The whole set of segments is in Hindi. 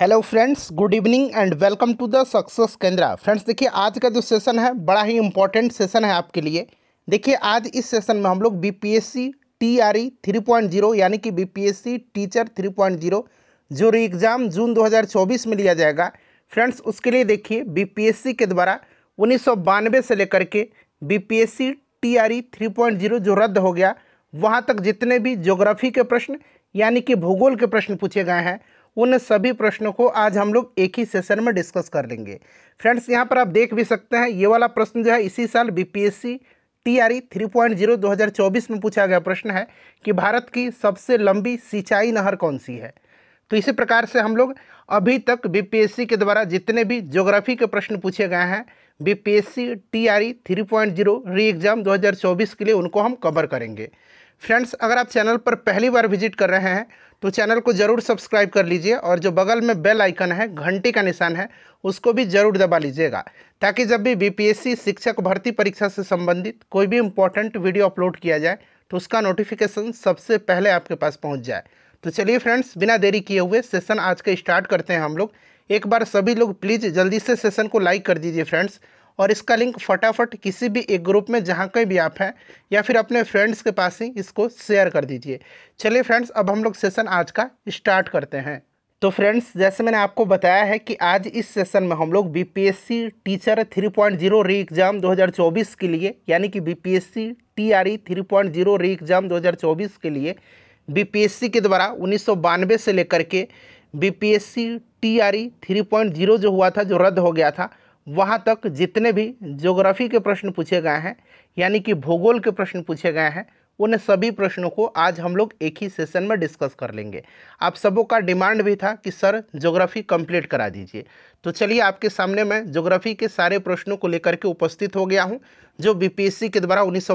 hello friends good evening and welcome to the success Kendra friends देखिए आज का जो सेशन है बड़ा ही इंपॉर्टेंट सेशन है आपके लिए देखिए आज इस सेशन में हम लोग बीपीएससी टीआरई 3.0 यानी कि बीपीएससी टीचर 3.0 जो री एग्ज़ाम जून 2024 में लिया जाएगा फ्रेंड्स उसके लिए देखिए सी के द्वारा उन्नीस से लेकर के थ्री पॉइंट जीरो जो रद्द हो गया वहाँ तक जितने भी ज्योग्राफी के प्रश्न यानी कि भूगोल के प्रश्न पूछे गए हैं उन सभी प्रश्नों को आज हम लोग एक ही सेशन में डिस्कस कर लेंगे फ्रेंड्स यहाँ पर आप देख भी सकते हैं ये वाला प्रश्न जो है इसी साल बीपीएससी टीआरई 3.0 2024 में पूछा गया प्रश्न है कि भारत की सबसे लंबी सिंचाई नहर कौन सी है तो इसी प्रकार से हम लोग अभी तक सी के द्वारा जितने भी ज्योग्राफी के प्रश्न पूछे गए हैं B P S C T R E three point zero re exam दो हज़ार चौबीस के लिए उनको हम कवर करेंगे फ्रेंड्स अगर आप चैनल पर पहली बार विजिट कर रहे हैं तो चैनल को ज़रूर सब्सक्राइब कर लीजिए और जो बगल में बेल आइकन है घंटी का निशान है उसको भी ज़रूर दबा लीजिएगा ताकि जब भी बीपीएससी शिक्षक भर्ती परीक्षा से संबंधित कोई भी इम्पोर्टेंट वीडियो अपलोड किया जाए तो उसका नोटिफिकेशन सबसे पहले आपके पास पहुँच जाए तो चलिए फ्रेंड्स बिना देरी किए हुए सेशन आज का स्टार्ट करते हैं हम लोग एक बार सभी लोग प्लीज़ जल्दी से सेशन को लाइक कर दीजिए फ्रेंड्स और इसका लिंक फटाफट किसी भी एक ग्रुप में जहाँ कहीं भी आप हैं या फिर अपने फ्रेंड्स के पास ही इसको शेयर कर दीजिए चलिए फ्रेंड्स अब हम लोग सेशन आज का स्टार्ट करते हैं तो फ्रेंड्स जैसे मैंने आपको बताया है कि आज इस सेशन में हम लोग BPSC teacher 3.0 point zero re exam 2024 के लिए यानी कि BPSC TRE 3.0 point zero re exam 2024 के लिए बीपीएससी के द्वारा उन्नीस से लेकर के बीपीएससी टीआरई 3.0 जो हुआ था जो रद्द हो गया था वहाँ तक जितने भी ज्योग्राफी के प्रश्न पूछे गए हैं यानी कि भूगोल के प्रश्न पूछे गए हैं उन सभी प्रश्नों को आज हम लोग एक ही सेशन में डिस्कस कर लेंगे आप सबों का डिमांड भी था कि सर ज्योग्राफी कंप्लीट करा दीजिए तो चलिए आपके सामने मैं ज्योग्राफी के सारे प्रश्नों को लेकर के उपस्थित हो गया हूँ जो बीपीएससी के द्वारा उन्नीस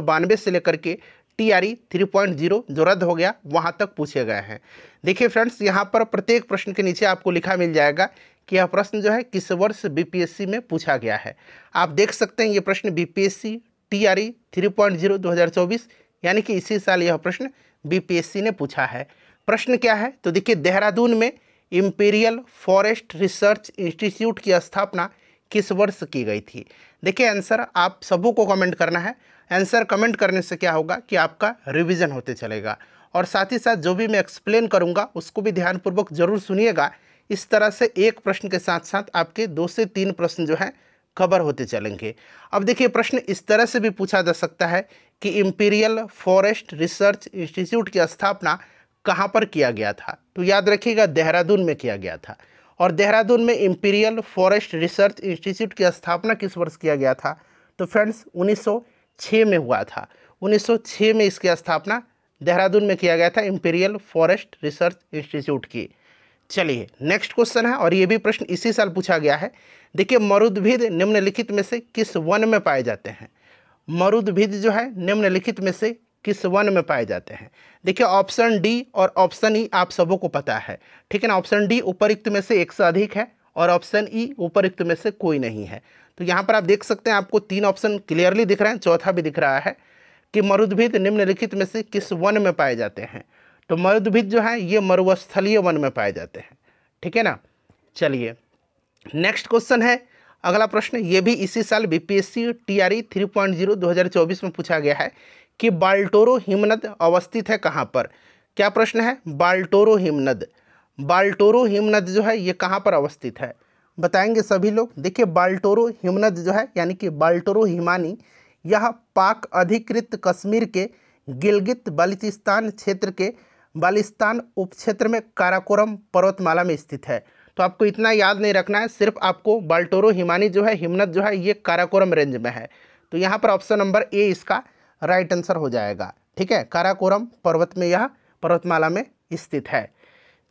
से लेकर के टीआरई 3.0 e जो रद्द हो गया वहाँ तक पूछे गए हैं देखिए फ्रेंड्स यहाँ पर प्रत्येक प्रश्न के नीचे आपको लिखा मिल जाएगा कि यह प्रश्न जो है किस वर्ष बीपीएससी में पूछा गया है आप देख सकते हैं ये प्रश्न बीपीएससी टीआरई 3.0 2024 यानी कि इसी साल यह प्रश्न बीपीएससी ने पूछा है प्रश्न क्या है तो देखिए देहरादून में इम्पीरियल फॉरेस्ट रिसर्च इंस्टीट्यूट की स्थापना किस वर्ष की गई थी देखिए आंसर आप सबों को कमेंट करना है आंसर कमेंट करने से क्या होगा कि आपका रिवीजन होते चलेगा और साथ ही साथ जो भी मैं एक्सप्लेन करूँगा उसको भी ध्यानपूर्वक जरूर सुनिएगा इस तरह से एक प्रश्न के साथ साथ आपके दो से तीन प्रश्न जो है कवर होते चलेंगे अब देखिए प्रश्न इस तरह से भी पूछा जा सकता है कि इम्पीरियल फॉरेस्ट रिसर्च इंस्टीट्यूट की स्थापना कहाँ पर किया गया था तो याद रखिएगा देहरादून में किया गया था और देहरादून में इम्पीरियल फॉरेस्ट रिसर्च इंस्टीट्यूट की स्थापना किस वर्ष किया गया था तो फ्रेंड्स 1906 में हुआ था 1906 में इसकी स्थापना देहरादून में किया गया था इम्पीरियल फॉरेस्ट रिसर्च इंस्टीट्यूट की चलिए नेक्स्ट क्वेश्चन है और ये भी प्रश्न इसी साल पूछा गया है देखिए मरुद्भिद निम्नलिखित में से किस वन में पाए जाते हैं मरुद्भिद जो है निम्नलिखित में से किस वन में पाए जाते हैं देखिए ऑप्शन डी और ऑप्शन ई e आप सबों को पता है ठीक है ना ऑप्शन डी उपरिक्त में से एक से अधिक है और ऑप्शन ई उपरुक्त उपरिक्त में से कोई नहीं है तो यहाँ पर आप देख सकते हैं आपको तीन ऑप्शन क्लियरली दिख रहे हैं चौथा भी दिख रहा है कि मरुद्भिद निम्नलिखित में से किस वन में पाए जाते हैं तो मरुद्भिद जो है ये मरुस्थलीय वन में पाए जाते हैं ठीक है ना चलिए नेक्स्ट क्वेश्चन है अगला प्रश्न ये भी इसी साल बीपीएससी टीआरई 3.0 2024 में पूछा गया है कि बाल्टोरो हिमनद अवस्थित है कहाँ पर क्या प्रश्न है बाल्टोरो हिमनद बाल्टोरो हिमनद जो है ये कहाँ पर अवस्थित है बताएंगे सभी लोग देखिए बाल्टोरो हिमनद जो है यानी कि बाल्टोरो हिमानी यह पाक अधिकृत कश्मीर के गिलगित बलिचिस्तान क्षेत्र के बालिस्तान उपक्षेत्र में काराकोरम पर्वतमाला में स्थित है तो आपको इतना याद नहीं रखना है सिर्फ आपको बाल्टोरो हिमानी जो है हिमनत जो है ये काराकोरम रेंज में है तो यहाँ पर ऑप्शन नंबर ए इसका राइट आंसर हो जाएगा ठीक है काराकोरम पर्वत में यह पर्वतमाला में स्थित है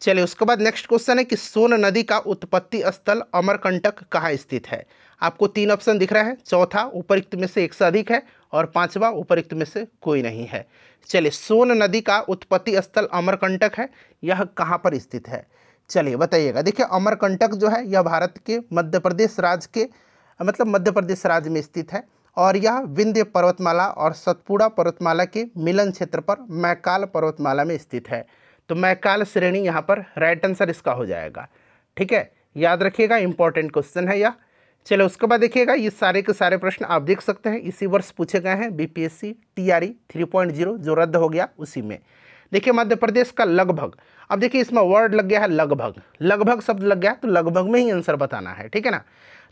चलिए उसके बाद नेक्स्ट क्वेश्चन है कि सोन नदी का उत्पत्ति स्थल अमरकंटक कहाँ स्थित है आपको तीन ऑप्शन दिख रहा है चौथा उपरुक्त में से एक से अधिक है और पांचवा उपरुक्त में से कोई नहीं है चलिए सोन नदी का उत्पत्ति स्थल अमरकंटक है यह कहाँ पर स्थित है चलिए बताइएगा देखिए अमरकंटक जो है यह भारत के मध्य प्रदेश राज्य के मतलब मध्य प्रदेश राज्य में स्थित है और यह विंध्य पर्वतमाला और सतपुड़ा पर्वतमाला के मिलन क्षेत्र पर मैकाल पर्वतमाला में स्थित है तो मैकाल श्रेणी यहाँ पर राइट आंसर इसका हो जाएगा ठीक है याद रखिएगा इंपॉर्टेंट क्वेश्चन है यह चलो उसके बाद देखिएगा ये सारे के सारे प्रश्न आप देख सकते हैं इसी वर्ष पूछे गए हैं बीपीएससी टीआरई 3.0 जो रद्द हो गया उसी में देखिए मध्य प्रदेश का लगभग अब देखिए इसमें वर्ड लग गया है लगभग लगभग शब्द लग गया तो लगभग में ही आंसर बताना है ठीक है ना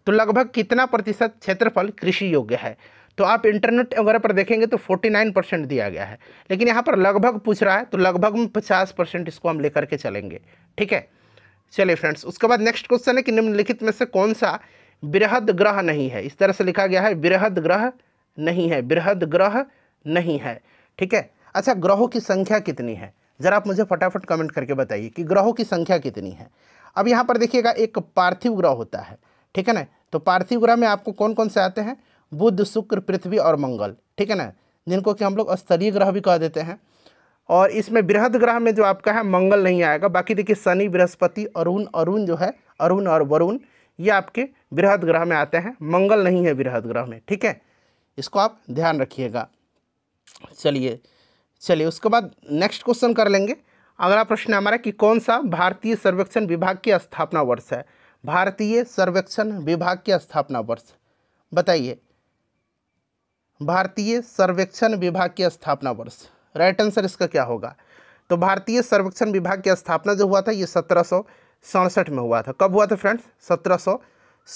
तो लगभग कितना प्रतिशत क्षेत्रफल कृषि योग्य है तो आप इंटरनेट वगैरह पर देखेंगे तो 49 परसेंट दिया गया है लेकिन यहाँ पर लगभग पूछ रहा है तो लगभग में 50 परसेंट इसको हम लेकर के चलेंगे ठीक है चलिए फ्रेंड्स उसके बाद नेक्स्ट क्वेश्चन है कि निम्नलिखित में से कौन सा बृहद ग्रह नहीं है इस तरह से लिखा गया है बृहद ग्रह नहीं है बृहद ग्रह नहीं है ठीक है अच्छा ग्रहों की संख्या कितनी है ज़रा आप मुझे फटाफट कमेंट करके बताइए कि ग्रहों की संख्या कितनी है अब यहाँ पर देखिएगा एक पार्थिव ग्रह होता है ठीक है ना तो पार्थिव ग्रह में आपको कौन कौन से आते हैं बुद्ध शुक्र पृथ्वी और मंगल ठीक है ना जिनको कि हम लोग स्तरीय ग्रह भी कह देते हैं और इसमें बृहद ग्रह में जो आपका है मंगल नहीं आएगा बाकी देखिए शनि बृहस्पति अरुण अरुण जो है अरुण और वरुण ये आपके बृहद ग्रह में आते हैं मंगल नहीं है बृहद ग्रह में ठीक है इसको आप ध्यान रखिएगा चलिए चलिए उसके बाद नेक्स्ट क्वेश्चन कर लेंगे अगला प्रश्न हमारा कि कौन सा भारतीय सर्वेक्षण विभाग की स्थापना वर्ष है भारतीय सर्वेक्षण विभाग की स्थापना वर्ष बताइए भारतीय सर्वेक्षण विभाग की स्थापना वर्ष राइट आंसर इसका क्या होगा तो भारतीय सर्वेक्षण विभाग की स्थापना जो हुआ था ये सत्रह सड़सठ में हुआ था कब हुआ था फ्रेंड्स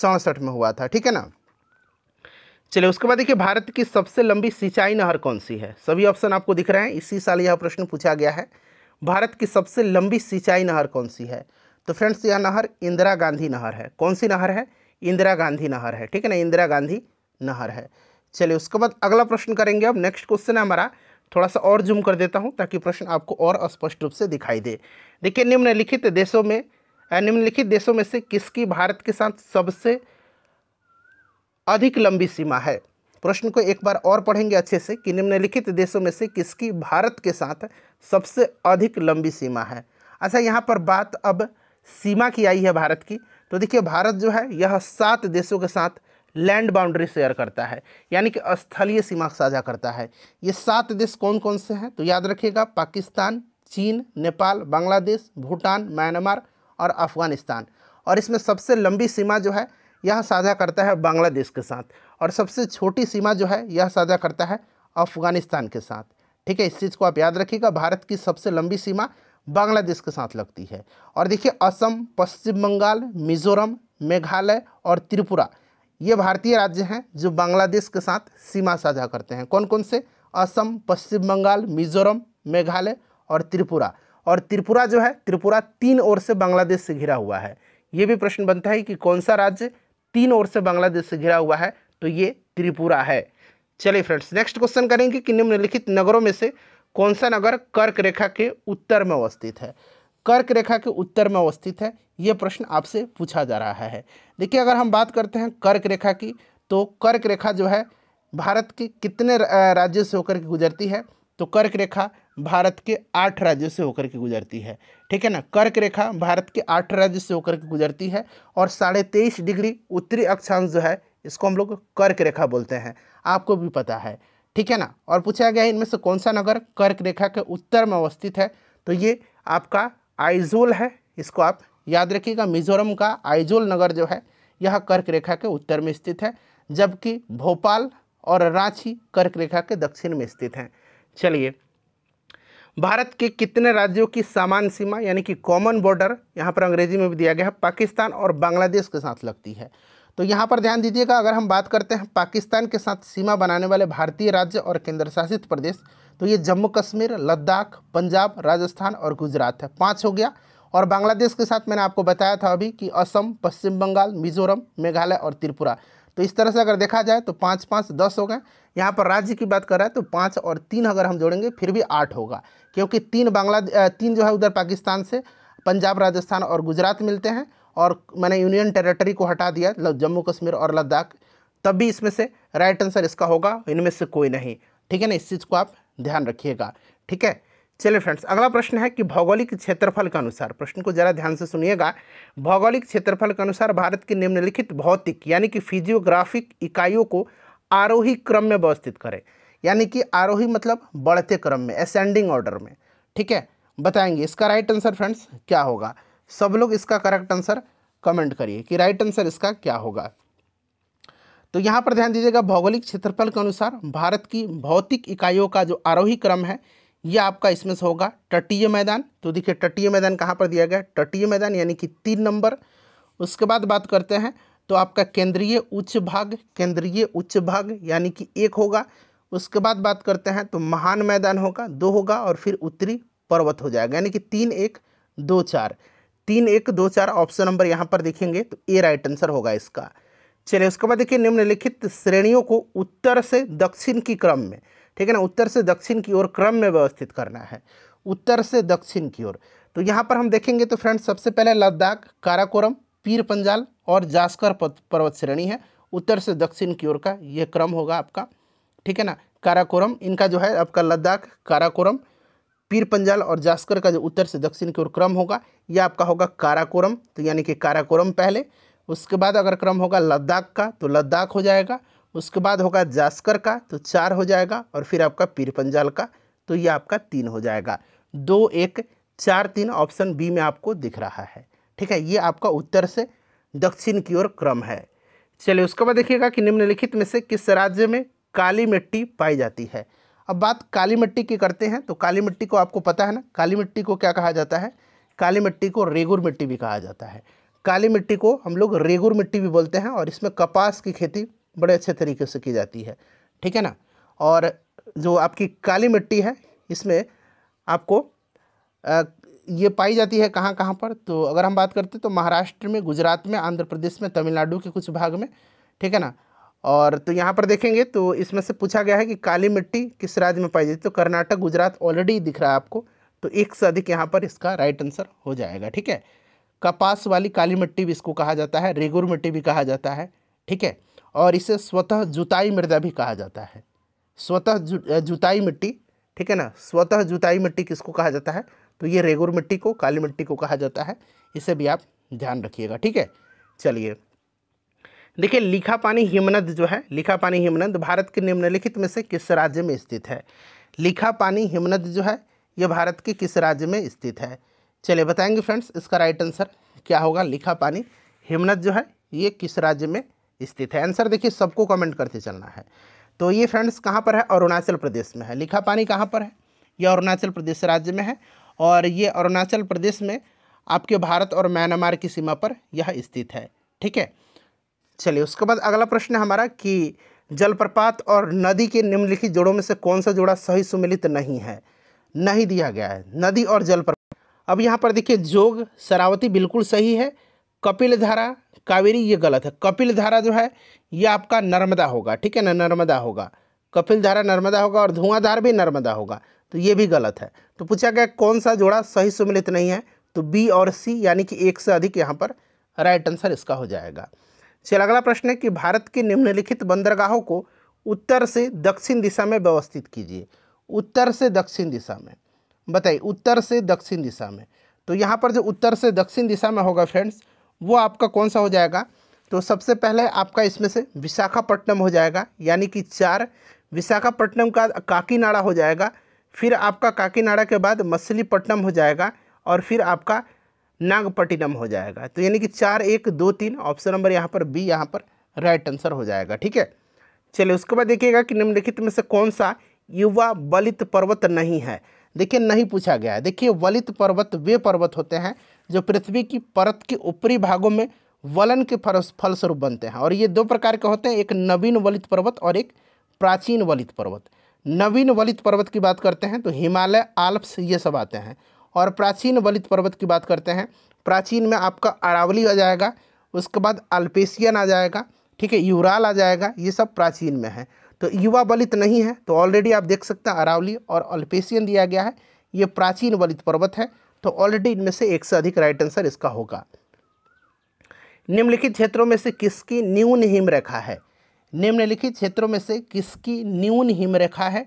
सत्रह में हुआ था ठीक है ना चलिए उसके बाद देखिए भारत की सबसे लंबी सिंचाई नहर कौन सी है सभी ऑप्शन आपको दिख रहे हैं इसी साल यह प्रश्न पूछा गया है भारत की सबसे लंबी सिंचाई नहर कौन सी है तो फ्रेंड्स यह नहर इंदिरा गांधी नहर है कौन सी नहर है इंदिरा गांधी नहर है ठीक है ना इंदिरा गांधी नहर है चलिए उसके बाद अगला प्रश्न करेंगे अब नेक्स्ट क्वेश्चन है हमारा थोड़ा सा और जूम कर देता हूँ ताकि प्रश्न आपको और स्पष्ट रूप से दिखाई दे देखिए निम्नलिखित देशों में निम्नलिखित देशों में से किसकी भारत के साथ सबसे अधिक लंबी सीमा है प्रश्न को एक बार और पढ़ेंगे अच्छे से कि निम्नलिखित देशों में से किसकी भारत के साथ सबसे अधिक लंबी सीमा है अच्छा यहाँ पर बात अब सीमा की आई है भारत की तो देखिए भारत जो है यह सात देशों के साथ लैंड बाउंड्री शेयर करता है यानी कि स्थलीय सीमा साझा करता है ये सात देश कौन कौन से हैं तो याद रखिएगा पाकिस्तान चीन नेपाल बांग्लादेश भूटान म्यांमार और अफ़गानिस्तान और इसमें सबसे लंबी सीमा जो है यह साझा करता है बांग्लादेश के साथ और सबसे छोटी सीमा जो है यह साझा करता है अफ़गानिस्तान के साथ ठीक है इस चीज़ को आप याद रखिएगा भारत की सबसे लंबी सीमा बांग्लादेश के साथ लगती है और देखिए असम पश्चिम बंगाल मिजोरम मेघालय और त्रिपुरा ये भारतीय राज्य हैं जो बांग्लादेश के साथ सीमा साझा करते हैं कौन कौन से असम पश्चिम बंगाल मिजोरम मेघालय और त्रिपुरा और त्रिपुरा जो है त्रिपुरा तीन ओर से बांग्लादेश से घिरा हुआ है ये भी प्रश्न बनता है कि कौन सा राज्य तीन ओर से बांग्लादेश से घिरा हुआ है तो ये त्रिपुरा है चलिए फ्रेंड्स नेक्स्ट क्वेश्चन करेंगे कि निम्नलिखित नगरों में से कौन सा नगर कर्क रेखा के उत्तर में अवस्थित है कर्क रेखा के उत्तर में अवस्थित है ये प्रश्न आपसे पूछा जा रहा है देखिए अगर हम बात करते हैं कर्क रेखा की तो कर्क रेखा जो है भारत के कितने राज्यों से होकर के गुजरती है तो कर्क रेखा भारत के आठ राज्यों से होकर के गुजरती है ठीक है ना कर्क रेखा भारत के आठ राज्य से होकर के गुजरती है और साढ़े तेईस डिग्री उत्तरी अक्षांश जो है इसको हम लोग कर्क रेखा बोलते हैं आपको भी पता है ठीक है ना और पूछा गया है इनमें से कौन सा नगर कर्क रेखा के उत्तर में अवस्थित है तो ये आपका आइजोल है इसको आप याद रखिएगा मिजोरम का आइजोल नगर जो है यह कर्क रेखा के उत्तर में स्थित है जबकि भोपाल और रांची कर्क रेखा के दक्षिण में स्थित हैं चलिए भारत के कितने राज्यों की सामान सीमा यानी कि कॉमन बॉर्डर यहाँ पर अंग्रेजी में भी दिया गया है पाकिस्तान और बांग्लादेश के साथ लगती है तो यहाँ पर ध्यान दीजिएगा अगर हम बात करते हैं पाकिस्तान के साथ सीमा बनाने वाले भारतीय राज्य और केंद्र शासित प्रदेश तो ये जम्मू कश्मीर लद्दाख पंजाब राजस्थान और गुजरात है पाँच हो गया और बांग्लादेश के साथ मैंने आपको बताया था अभी कि असम पश्चिम बंगाल मिजोरम मेघालय और त्रिपुरा तो इस तरह से अगर देखा जाए तो पाँच पाँच दस हो गए यहाँ पर राज्य की बात कर रहा है तो पाँच और तीन अगर हम जोड़ेंगे फिर भी आठ होगा क्योंकि तीन बांग्ला तीन जो है उधर पाकिस्तान से पंजाब राजस्थान और गुजरात मिलते हैं और मैंने यूनियन टेरेटरी को हटा दिया जम्मू कश्मीर और लद्दाख तब भी इसमें से राइट आंसर इसका होगा इनमें से कोई नहीं ठीक है ना इस चीज़ को आप ध्यान रखिएगा ठीक है चलिए फ्रेंड्स अगला प्रश्न है कि भौगोलिक क्षेत्रफल के अनुसार प्रश्न को जरा ध्यान से सुनिएगा भौगोलिक क्षेत्रफल के अनुसार भारत की निम्नलिखित भौतिक यानी कि फिजियोग्राफिक इकाइयों को आरोही क्रम में व्यवस्थित करें यानी कि आरोही मतलब बढ़ते क्रम में असेंडिंग ऑर्डर में ठीक है बताएंगे इसका राइट आंसर फ्रेंड्स क्या होगा सब लोग इसका करेक्ट आंसर कमेंट करिए कि राइट आंसर इसका क्या होगा तो यहाँ पर ध्यान दीजिएगा भौगोलिक क्षेत्रफल के अनुसार भारत की भौतिक इकाइयों का जो आरोही क्रम है ये आपका इसमें से होगा तटीय मैदान तो देखिए तटीय मैदान कहाँ पर दिया गया तटीय मैदान यानी कि तीन नंबर उसके बाद बात करते हैं तो आपका केंद्रीय उच्च भाग केंद्रीय उच्च भाग यानी कि एक होगा उसके बाद बात करते हैं तो महान मैदान होगा दो होगा और फिर उत्तरी पर्वत हो जाएगा यानी कि तीन एक दो चार तीन एक दो चार ऑप्शन नंबर यहाँ पर देखेंगे तो ए राइट आंसर होगा इसका चलिए उसके बाद देखिए निम्नलिखित श्रेणियों को उत्तर से दक्षिण की क्रम में ठीक है ना उत्तर से दक्षिण की ओर क्रम में व्यवस्थित करना है उत्तर से दक्षिण की ओर तो यहाँ पर हम देखेंगे तो फ्रेंड्स सबसे पहले लद्दाख काराकोरम पीर पंजाल और जास्कर पर्वत श्रेणी है उत्तर से दक्षिण की ओर का ये क्रम होगा आपका ठीक है ना काराकोरम इनका जो है आपका लद्दाख काराकोरम पीर पंजाल और जास्कर का जो उत्तर से दक्षिण की ओर क्रम होगा यह आपका होगा काराकोरम तो यानी कि काराकोरम पहले उसके बाद अगर क्रम होगा लद्दाख का तो लद्दाख हो जाएगा उसके बाद होगा जास्कर का तो चार हो जाएगा और फिर आपका पीर पंजाल का तो ये आपका तीन हो जाएगा दो एक चार तीन ऑप्शन बी में आपको दिख रहा है ठीक है ये आपका उत्तर से दक्षिण की ओर क्रम है चलिए उसके बाद देखिएगा कि निम्नलिखित में से किस राज्य में काली मिट्टी पाई जाती है अब बात काली मिट्टी की करते हैं तो काली मिट्टी को आपको पता है ना काली मिट्टी को क्या कहा जाता है काली मिट्टी को रेगुर मिट्टी भी कहा जाता है काली मिट्टी को हम लोग रेगुर मिट्टी भी बोलते हैं और इसमें कपास की खेती बड़े अच्छे तरीके से की जाती है ठीक है ना और जो आपकी काली मिट्टी है इसमें आपको ये पाई जाती है कहाँ कहाँ पर तो अगर हम बात करते तो महाराष्ट्र में गुजरात में आंध्र प्रदेश में तमिलनाडु के कुछ भाग में ठीक है ना और तो यहाँ पर देखेंगे तो इसमें से पूछा गया है कि काली मिट्टी किस राज्य में पाई जाती है तो कर्नाटक गुजरात ऑलरेडी दिख रहा है आपको तो एक से अधिक यहाँ पर इसका राइट आंसर हो जाएगा ठीक है कपास वाली काली मिट्टी भी इसको कहा जाता है रेगुर मिट्टी भी कहा जाता है ठीक है और इसे स्वतः जुताई मृदा भी कहा जाता है स्वतः जु, जुताई मिट्टी ठीक है ना स्वतः जुताई मिट्टी किसको कहा जाता है तो ये रेगुर मिट्टी को काली मिट्टी को कहा जाता है इसे भी आप ध्यान रखिएगा ठीक है चलिए देखिए लिखा पानी हिमनद जो है लिखा पानी हिमनद भारत के निम्नलिखित में से किस राज्य में स्थित है लिखा पानी हिमनद जो है यह भारत के किस राज्य में स्थित है चलिए बताएंगे फ्रेंड्स इसका राइट आंसर क्या होगा लिखा पानी हिमनद जो है ये किस राज्य में स्थित है आंसर देखिए सबको कमेंट करते चलना है तो ये फ्रेंड्स कहाँ पर है अरुणाचल प्रदेश में है लिखा पानी कहाँ पर है यह अरुणाचल प्रदेश राज्य में है और ये अरुणाचल प्रदेश में आपके भारत और म्यांमार की सीमा पर यह स्थित है ठीक है चलिए उसके बाद अगला प्रश्न हमारा कि जलप्रपात और नदी के निम्नलिखित जोड़ों में से कौन सा जोड़ा सही सुमिलित नहीं है नहीं दिया गया है नदी और जलप्रपात अब यहाँ पर देखिए जोग शरावती बिल्कुल सही है कपिल धारा कावेरी ये गलत है कपिल धारा जो है ये आपका नर्मदा होगा ठीक है ना नर्मदा होगा कपिल धारा नर्मदा होगा और धुआंधार भी नर्मदा होगा तो ये भी गलत है तो पूछा गया कौन सा जोड़ा सही सुमिलित नहीं है तो बी और सी यानी कि एक से अधिक यहाँ पर राइट आंसर इसका हो जाएगा चल अगला प्रश्न है कि भारत के निम्नलिखित बंदरगाहों को उत्तर से दक्षिण दिशा में व्यवस्थित कीजिए उत्तर से दक्षिण दिशा में बताइए उत्तर से दक्षिण दिशा में तो यहाँ पर जो उत्तर से दक्षिण दिशा में होगा फ्रेंड्स वो आपका कौन सा हो जाएगा तो सबसे पहले आपका इसमें से विशाखापट्टनम हो जाएगा यानी कि चार विशाखापट्टनम का काकीनाड़ा हो जाएगा फिर आपका काकीनाड़ा के बाद मछलीपट्टनम हो जाएगा और फिर आपका नागपट्टिनम हो जाएगा तो यानी कि चार एक दो तीन ऑप्शन नंबर यहाँ पर बी यहाँ पर राइट आंसर हो जाएगा ठीक है चलिए उसके बाद देखिएगा कि निम्नलिखित में से कौन सा युवा बलित पर्वत नहीं है देखिए नहीं पूछा गया है देखिए वलित पर्वत वे पर्वत होते हैं जो पृथ्वी की परत के ऊपरी भागों में वलन के फलस्वरूप बनते हैं और ये दो प्रकार के होते हैं एक नवीन वलित पर्वत और एक प्राचीन वलित पर्वत नवीन वलित पर्वत की बात करते हैं तो हिमालय आल्प्स ये सब आते हैं और प्राचीन वलित पर्वत की बात करते हैं प्राचीन में आपका अरावली आ जाएगा उसके बाद अल्पेशियन आ जाएगा ठीक है यूराल आ जाएगा ये सब प्राचीन में है तो युवा बलित नहीं है तो ऑलरेडी आप देख सकते हैं अरावली और अल्पेशियन दिया गया है ये प्राचीन वलित पर्वत है तो ऑलरेडी इनमें से एक से अधिक राइट आंसर इसका होगा निम्नलिखित क्षेत्रों में से किसकी न्यून हिमरेखा है निम्नलिखित क्षेत्रों में से किसकी न्यून हिमरेखा है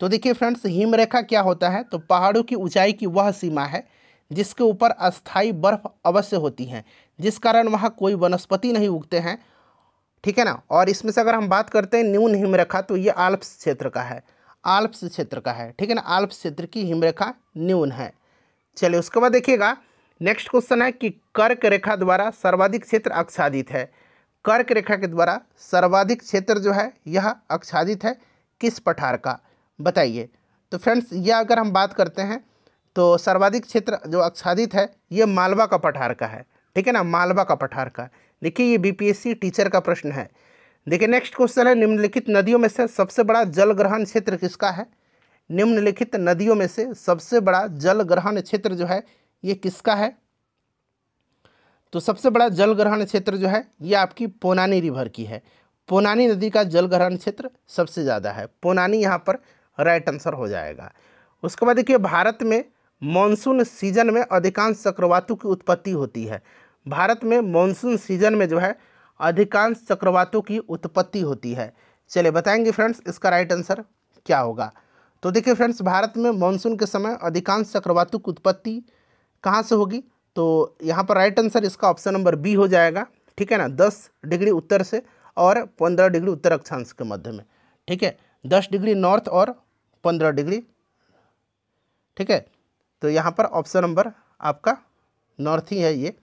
तो देखिए फ्रेंड्स हिमरेखा क्या होता है तो पहाड़ों की ऊंचाई की वह सीमा है जिसके ऊपर अस्थाई बर्फ अवश्य होती है जिस कारण वहाँ कोई वनस्पति नहीं उगते हैं ठीक है ना और इसमें से अगर हम बात करते हैं न्यून हिमरेखा तो ये आल्प्स क्षेत्र का है आल्प्स क्षेत्र का है ठीक है ना आल्प्स क्षेत्र की हिमरेखा न्यून है चलिए उसके बाद देखिएगा नेक्स्ट क्वेश्चन है कि कर्क रेखा द्वारा सर्वाधिक क्षेत्र आच्छादित है कर्क रेखा के द्वारा सर्वाधिक क्षेत्र जो है यह आच्छादित है किस पठार का बताइए तो फ्रेंड्स यह अगर हम बात करते हैं तो सर्वाधिक क्षेत्र जो आच्छादित है ये मालवा का पठार का है ठीक है ना मालवा का पठार का देखिए ये बीपीएससी टीचर का प्रश्न है देखिए नेक्स्ट क्वेश्चन है निम्नलिखित नदियों में से सबसे बड़ा जल ग्रहण क्षेत्र किसका है निम्नलिखित नदियों में से सबसे बड़ा जल ग्रहण क्षेत्र जो है ये किसका है तो सबसे बड़ा जल ग्रहण क्षेत्र जो है ये आपकी पोनानी रिवर की है पोनानी नदी का जल ग्रहण क्षेत्र सबसे ज़्यादा है पोनानी यहाँ पर राइट आंसर हो जाएगा उसके बाद देखिए भारत में मानसून सीजन में अधिकांश चक्रवातों की उत्पत्ति होती है भारत में मानसून सीजन में जो है अधिकांश चक्रवातों की उत्पत्ति होती है चलिए बताएंगे फ्रेंड्स इसका राइट आंसर क्या होगा तो देखिए फ्रेंड्स भारत में मानसून के समय अधिकांश चक्रवातों की उत्पत्ति कहाँ से होगी तो यहाँ पर राइट आंसर इसका ऑप्शन नंबर बी हो जाएगा ठीक है ना दस डिग्री उत्तर से और पंद्रह डिग्री उत्तर अक्षांश के मध्य में ठीक है दस डिग्री नॉर्थ और पंद्रह डिग्री ठीक है तो यहाँ पर ऑप्शन नंबर आपका नॉर्थ ही है ये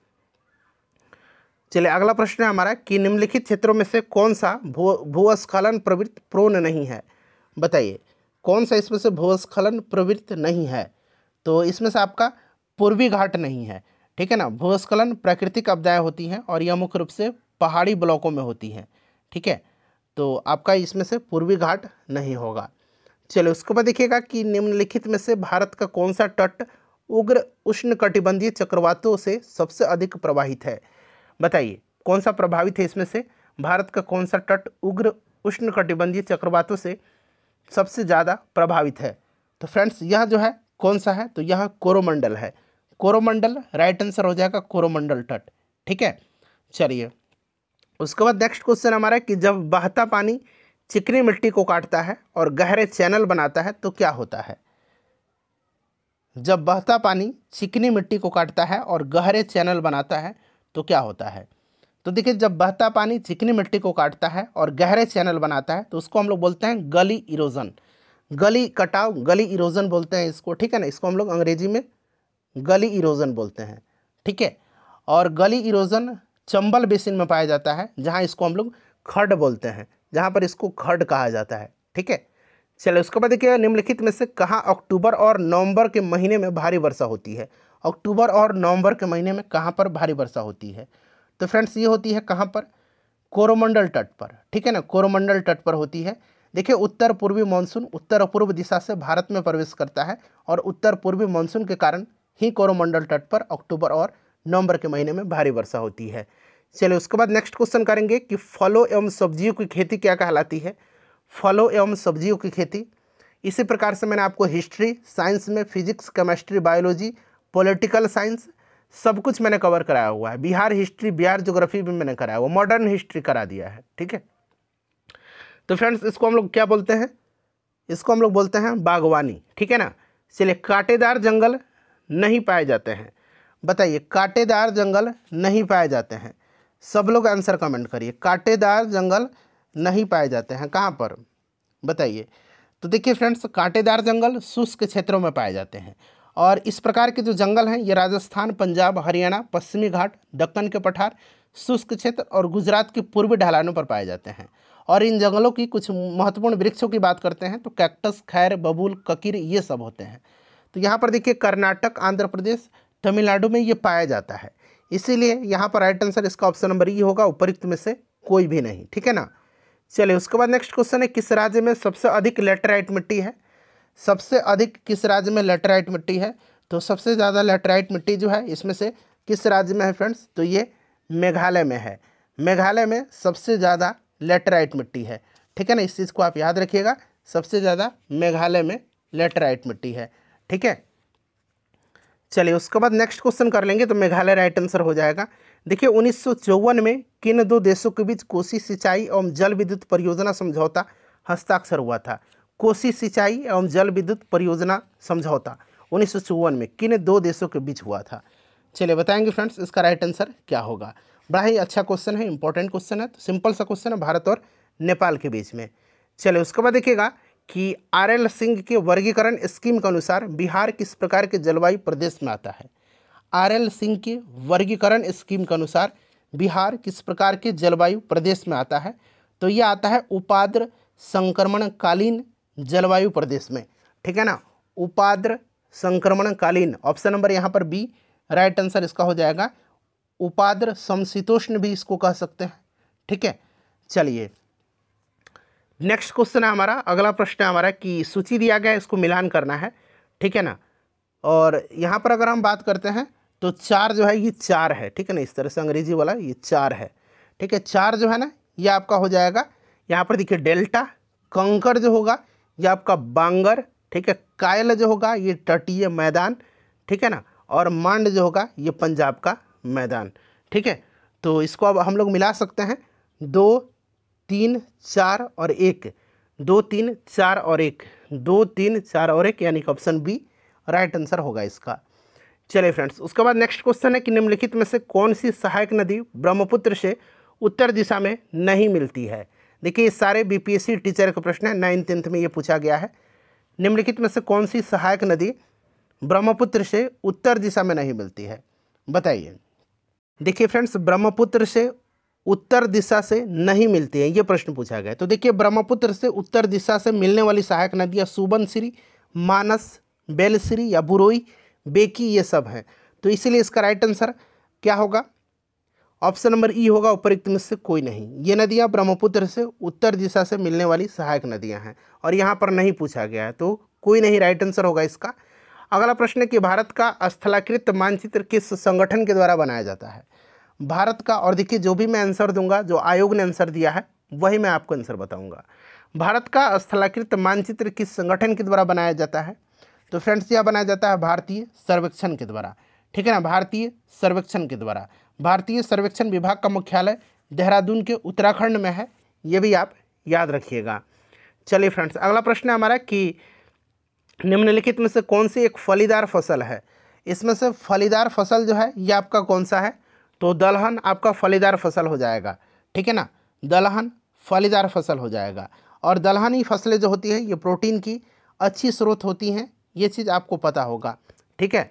चलिए अगला प्रश्न है हमारा कि निम्नलिखित क्षेत्रों में से कौन सा भू भूस्खलन प्रवृत्त प्रोन नहीं है बताइए कौन सा इसमें से भूस्खलन प्रवृत्त नहीं है तो इसमें से आपका पूर्वी घाट नहीं है ठीक है ना भूस्खलन प्राकृतिक आपदाएँ होती हैं और यह मुख्य रूप से पहाड़ी ब्लॉकों में होती हैं ठीक है तो आपका इसमें से पूर्वी घाट नहीं होगा चलो उसके बाद देखिएगा कि निम्नलिखित में से भारत का कौन सा तट उग्र उष्ण कटिबंधीय चक्रवातों से सबसे अधिक प्रभावित है बताइए कौन सा प्रभावित है इसमें से भारत का कौन सा तट उग्र उष्ण कटिबंधीय चक्रवातों से सबसे ज़्यादा प्रभावित है तो फ्रेंड्स यह जो है कौन सा है तो यह कोरोमंडल है कोरोमंडल राइट आंसर हो जाएगा कोरोमंडल तट ठीक है चलिए उसके बाद नेक्स्ट क्वेश्चन हमारा कि जब बहता पानी चिकनी मिट्टी को काटता है और गहरे चैनल बनाता है तो क्या होता है जब बहता पानी चिकनी मिट्टी को काटता है और गहरे चैनल बनाता है तो क्या होता है तो देखिए जब बहता पानी चिकनी मिट्टी को काटता है और गहरे चैनल बनाता है तो उसको हम लोग बोलते हैं गली इरोजन गली कटाव गली इरोजन बोलते हैं इसको ठीक है ना इसको हम लोग अंग्रेजी में गली इरोजन बोलते हैं ठीक है और गली इरोजन चंबल बेसिन में पाया जाता है जहाँ इसको हम लोग खड बोलते हैं जहाँ पर इसको खड कहा जाता है ठीक है चलो उसके बाद देखिए निम्नलिखित में से कहाँ अक्टूबर और नवंबर के महीने में भारी वर्षा होती है अक्टूबर और नवंबर के महीने में कहाँ पर भारी वर्षा होती है तो फ्रेंड्स ये होती है कहाँ पर कोरोमंडल तट पर ठीक है ना कोरोमंडल तट पर होती है देखिए उत्तर पूर्वी मानसून उत्तर पूर्व दिशा से भारत में प्रवेश करता है और उत्तर पूर्वी मानसून के कारण ही कोरोमंडल तट पर अक्टूबर और नवंबर के महीने में भारी वर्षा होती है चलिए उसके बाद नेक्स्ट क्वेश्चन करेंगे कि फलों एवं सब्जियों की खेती क्या कहलाती है फलों एवं सब्जियों की खेती इसी प्रकार से मैंने आपको हिस्ट्री साइंस में physics chemistry biology political science सब कुछ मैंने कवर कराया हुआ है बिहार हिस्ट्री बिहार जोग्राफी भी मैंने कराया हुआ मॉडर्न हिस्ट्री करा दिया है ठीक है तो फ्रेंड्स इसको हम लोग क्या बोलते हैं इसको हम लोग बोलते हैं बागवानी ठीक है ना चलिए कांटेदार जंगल नहीं पाए जाते हैं बताइए कांटेदार जंगल नहीं पाए जाते हैं सब लोग आंसर कमेंट करिए कांटेदार जंगल नहीं पाए जाते हैं कहाँ पर बताइए तो देखिए फ्रेंड्स कांटेदार जंगल शुष्क क्षेत्रों में पाए जाते हैं और इस प्रकार के जो जंगल हैं ये राजस्थान पंजाब हरियाणा पश्चिमी घाट दक्कन के पठार शुष्क क्षेत्र और गुजरात के पूर्वी ढलानों पर पाए जाते हैं और इन जंगलों की कुछ महत्वपूर्ण वृक्षों की बात करते हैं तो कैक्टस खैर बबूल ककीर ये सब होते हैं तो यहाँ पर देखिए कर्नाटक आंध्र प्रदेश तमिलनाडु में ये पाया जाता है इसीलिए यहाँ पर राइट आंसर इसका ऑप्शन नंबर ई होगा उपयुक्त में से कोई भी नहीं ठीक है ना चलिए उसके बाद नेक्स्ट क्वेश्चन है किस राज्य में सबसे अधिक लेटराइट मिट्टी है सबसे अधिक किस राज्य में लेटराइट मिट्टी है तो सबसे ज़्यादा लेटराइट मिट्टी जो है इसमें से किस राज्य में है फ्रेंड्स तो ये मेघालय में है मेघालय में सबसे ज़्यादा लेटराइट मिट्टी है ठीक है ना इस चीज़ को आप याद रखिएगा सबसे ज़्यादा मेघालय में लेटराइट मिट्टी है ठीक है चलिए उसके बाद नेक्स्ट क्वेश्चन कर लेंगे तो मेघालय राइट आंसर हो जाएगा देखिए उन्नीस में किन दो देशों के बीच कोसी सिंचाई एवं जल विद्युत परियोजना समझौता हस्ताक्षर हुआ था कोसी सिंचाई एवं जल विद्युत परियोजना समझौता उन्नीस में किन दो देशों के बीच हुआ था चलिए बताएंगे फ्रेंड्स इसका राइट आंसर क्या होगा बड़ा ही अच्छा क्वेश्चन है इंपॉर्टेंट क्वेश्चन है तो सिंपल सा क्वेश्चन है भारत और नेपाल के बीच में चलिए उसके बाद देखिएगा कि आर एल सिंह के वर्गीकरण स्कीम के अनुसार बिहार किस प्रकार के जलवायु प्रदेश में आता है आर एल सिंह के वर्गीकरण स्कीम के अनुसार बिहार किस प्रकार के जलवायु प्रदेश में आता है तो यह आता है उपाद्र संक्रमणकालीन जलवायु प्रदेश में ठीक है ना उपाद्र संक्रमणकालीन ऑप्शन नंबर यहाँ पर बी राइट आंसर इसका हो जाएगा उपाद्र समशीतोष्ण भी इसको कह सकते हैं ठीक है चलिए नेक्स्ट क्वेश्चन है हमारा अगला प्रश्न है हमारा कि सूची दिया गया है इसको मिलान करना है ठीक है ना और यहाँ पर अगर हम बात करते हैं तो चार जो है ये चार है ठीक है ना इस तरह से अंग्रेजी वाला ये चार है ठीक है चार जो है ना ये आपका हो जाएगा यहाँ पर देखिए डेल्टा कंकर जो होगा ये आपका बांगर ठीक है कायल जो होगा ये तटीय मैदान ठीक है ना और मांड जो होगा ये पंजाब का मैदान ठीक है तो इसको अब हम लोग मिला सकते हैं दो तीन चार और एक दो तीन चार और एक दो तीन चार और एक यानी कि ऑप्शन बी राइट आंसर होगा इसका चलिए फ्रेंड्स उसके बाद नेक्स्ट क्वेश्चन है कि निम्नलिखित में से कौन सी सहायक नदी ब्रह्मपुत्र से उत्तर दिशा में नहीं मिलती है देखिए ये सारे बीपीएससी टीचर का प्रश्न है नाइन टेंथ में ये पूछा गया है निम्नलिखित में से कौन सी सहायक नदी ब्रह्मपुत्र से उत्तर दिशा में नहीं मिलती है बताइए देखिए फ्रेंड्स ब्रह्मपुत्र से उत्तर दिशा से नहीं मिलती है ये प्रश्न पूछा गया तो देखिए ब्रह्मपुत्र से उत्तर दिशा से मिलने वाली सहायक नदियाँ सुबनश्री मानस बेलसिरी या बुरोई बेकी ये सब हैं तो इसीलिए इसका राइट आंसर क्या होगा ऑप्शन नंबर ई होगा उपरुक्त में से कोई नहीं ये नदियाँ ब्रह्मपुत्र से उत्तर दिशा से मिलने वाली सहायक नदियाँ हैं और यहाँ पर नहीं पूछा गया है तो कोई नहीं राइट आंसर होगा इसका अगला प्रश्न है कि भारत का स्थलाकृत मानचित्र किस संगठन के द्वारा बनाया जाता है भारत का और देखिए जो भी मैं आंसर दूंगा जो आयोग ने आंसर दिया है वही मैं आपको आंसर बताऊंगा भारत का स्थलाकृत मानचित्र किस संगठन के द्वारा बनाया जाता है तो फ्रेंड्स यह बनाया जाता है भारतीय सर्वेक्षण के द्वारा ठीक है ना भारतीय सर्वेक्षण के द्वारा भारतीय सर्वेक्षण विभाग का मुख्यालय देहरादून के उत्तराखंड में है ये भी आप याद रखिएगा चलिए फ्रेंड्स अगला प्रश्न है हमारा कि निम्नलिखित में से कौन सी एक फलीदार फसल है इसमें से फलीदार फसल जो है ये आपका कौन सा है तो दलहन आपका फलीदार फसल हो जाएगा ठीक है ना दलहन फलीदार फसल हो जाएगा और दलहनी फसलें जो होती हैं ये प्रोटीन की अच्छी स्रोत होती हैं ये चीज़ आपको पता होगा ठीक है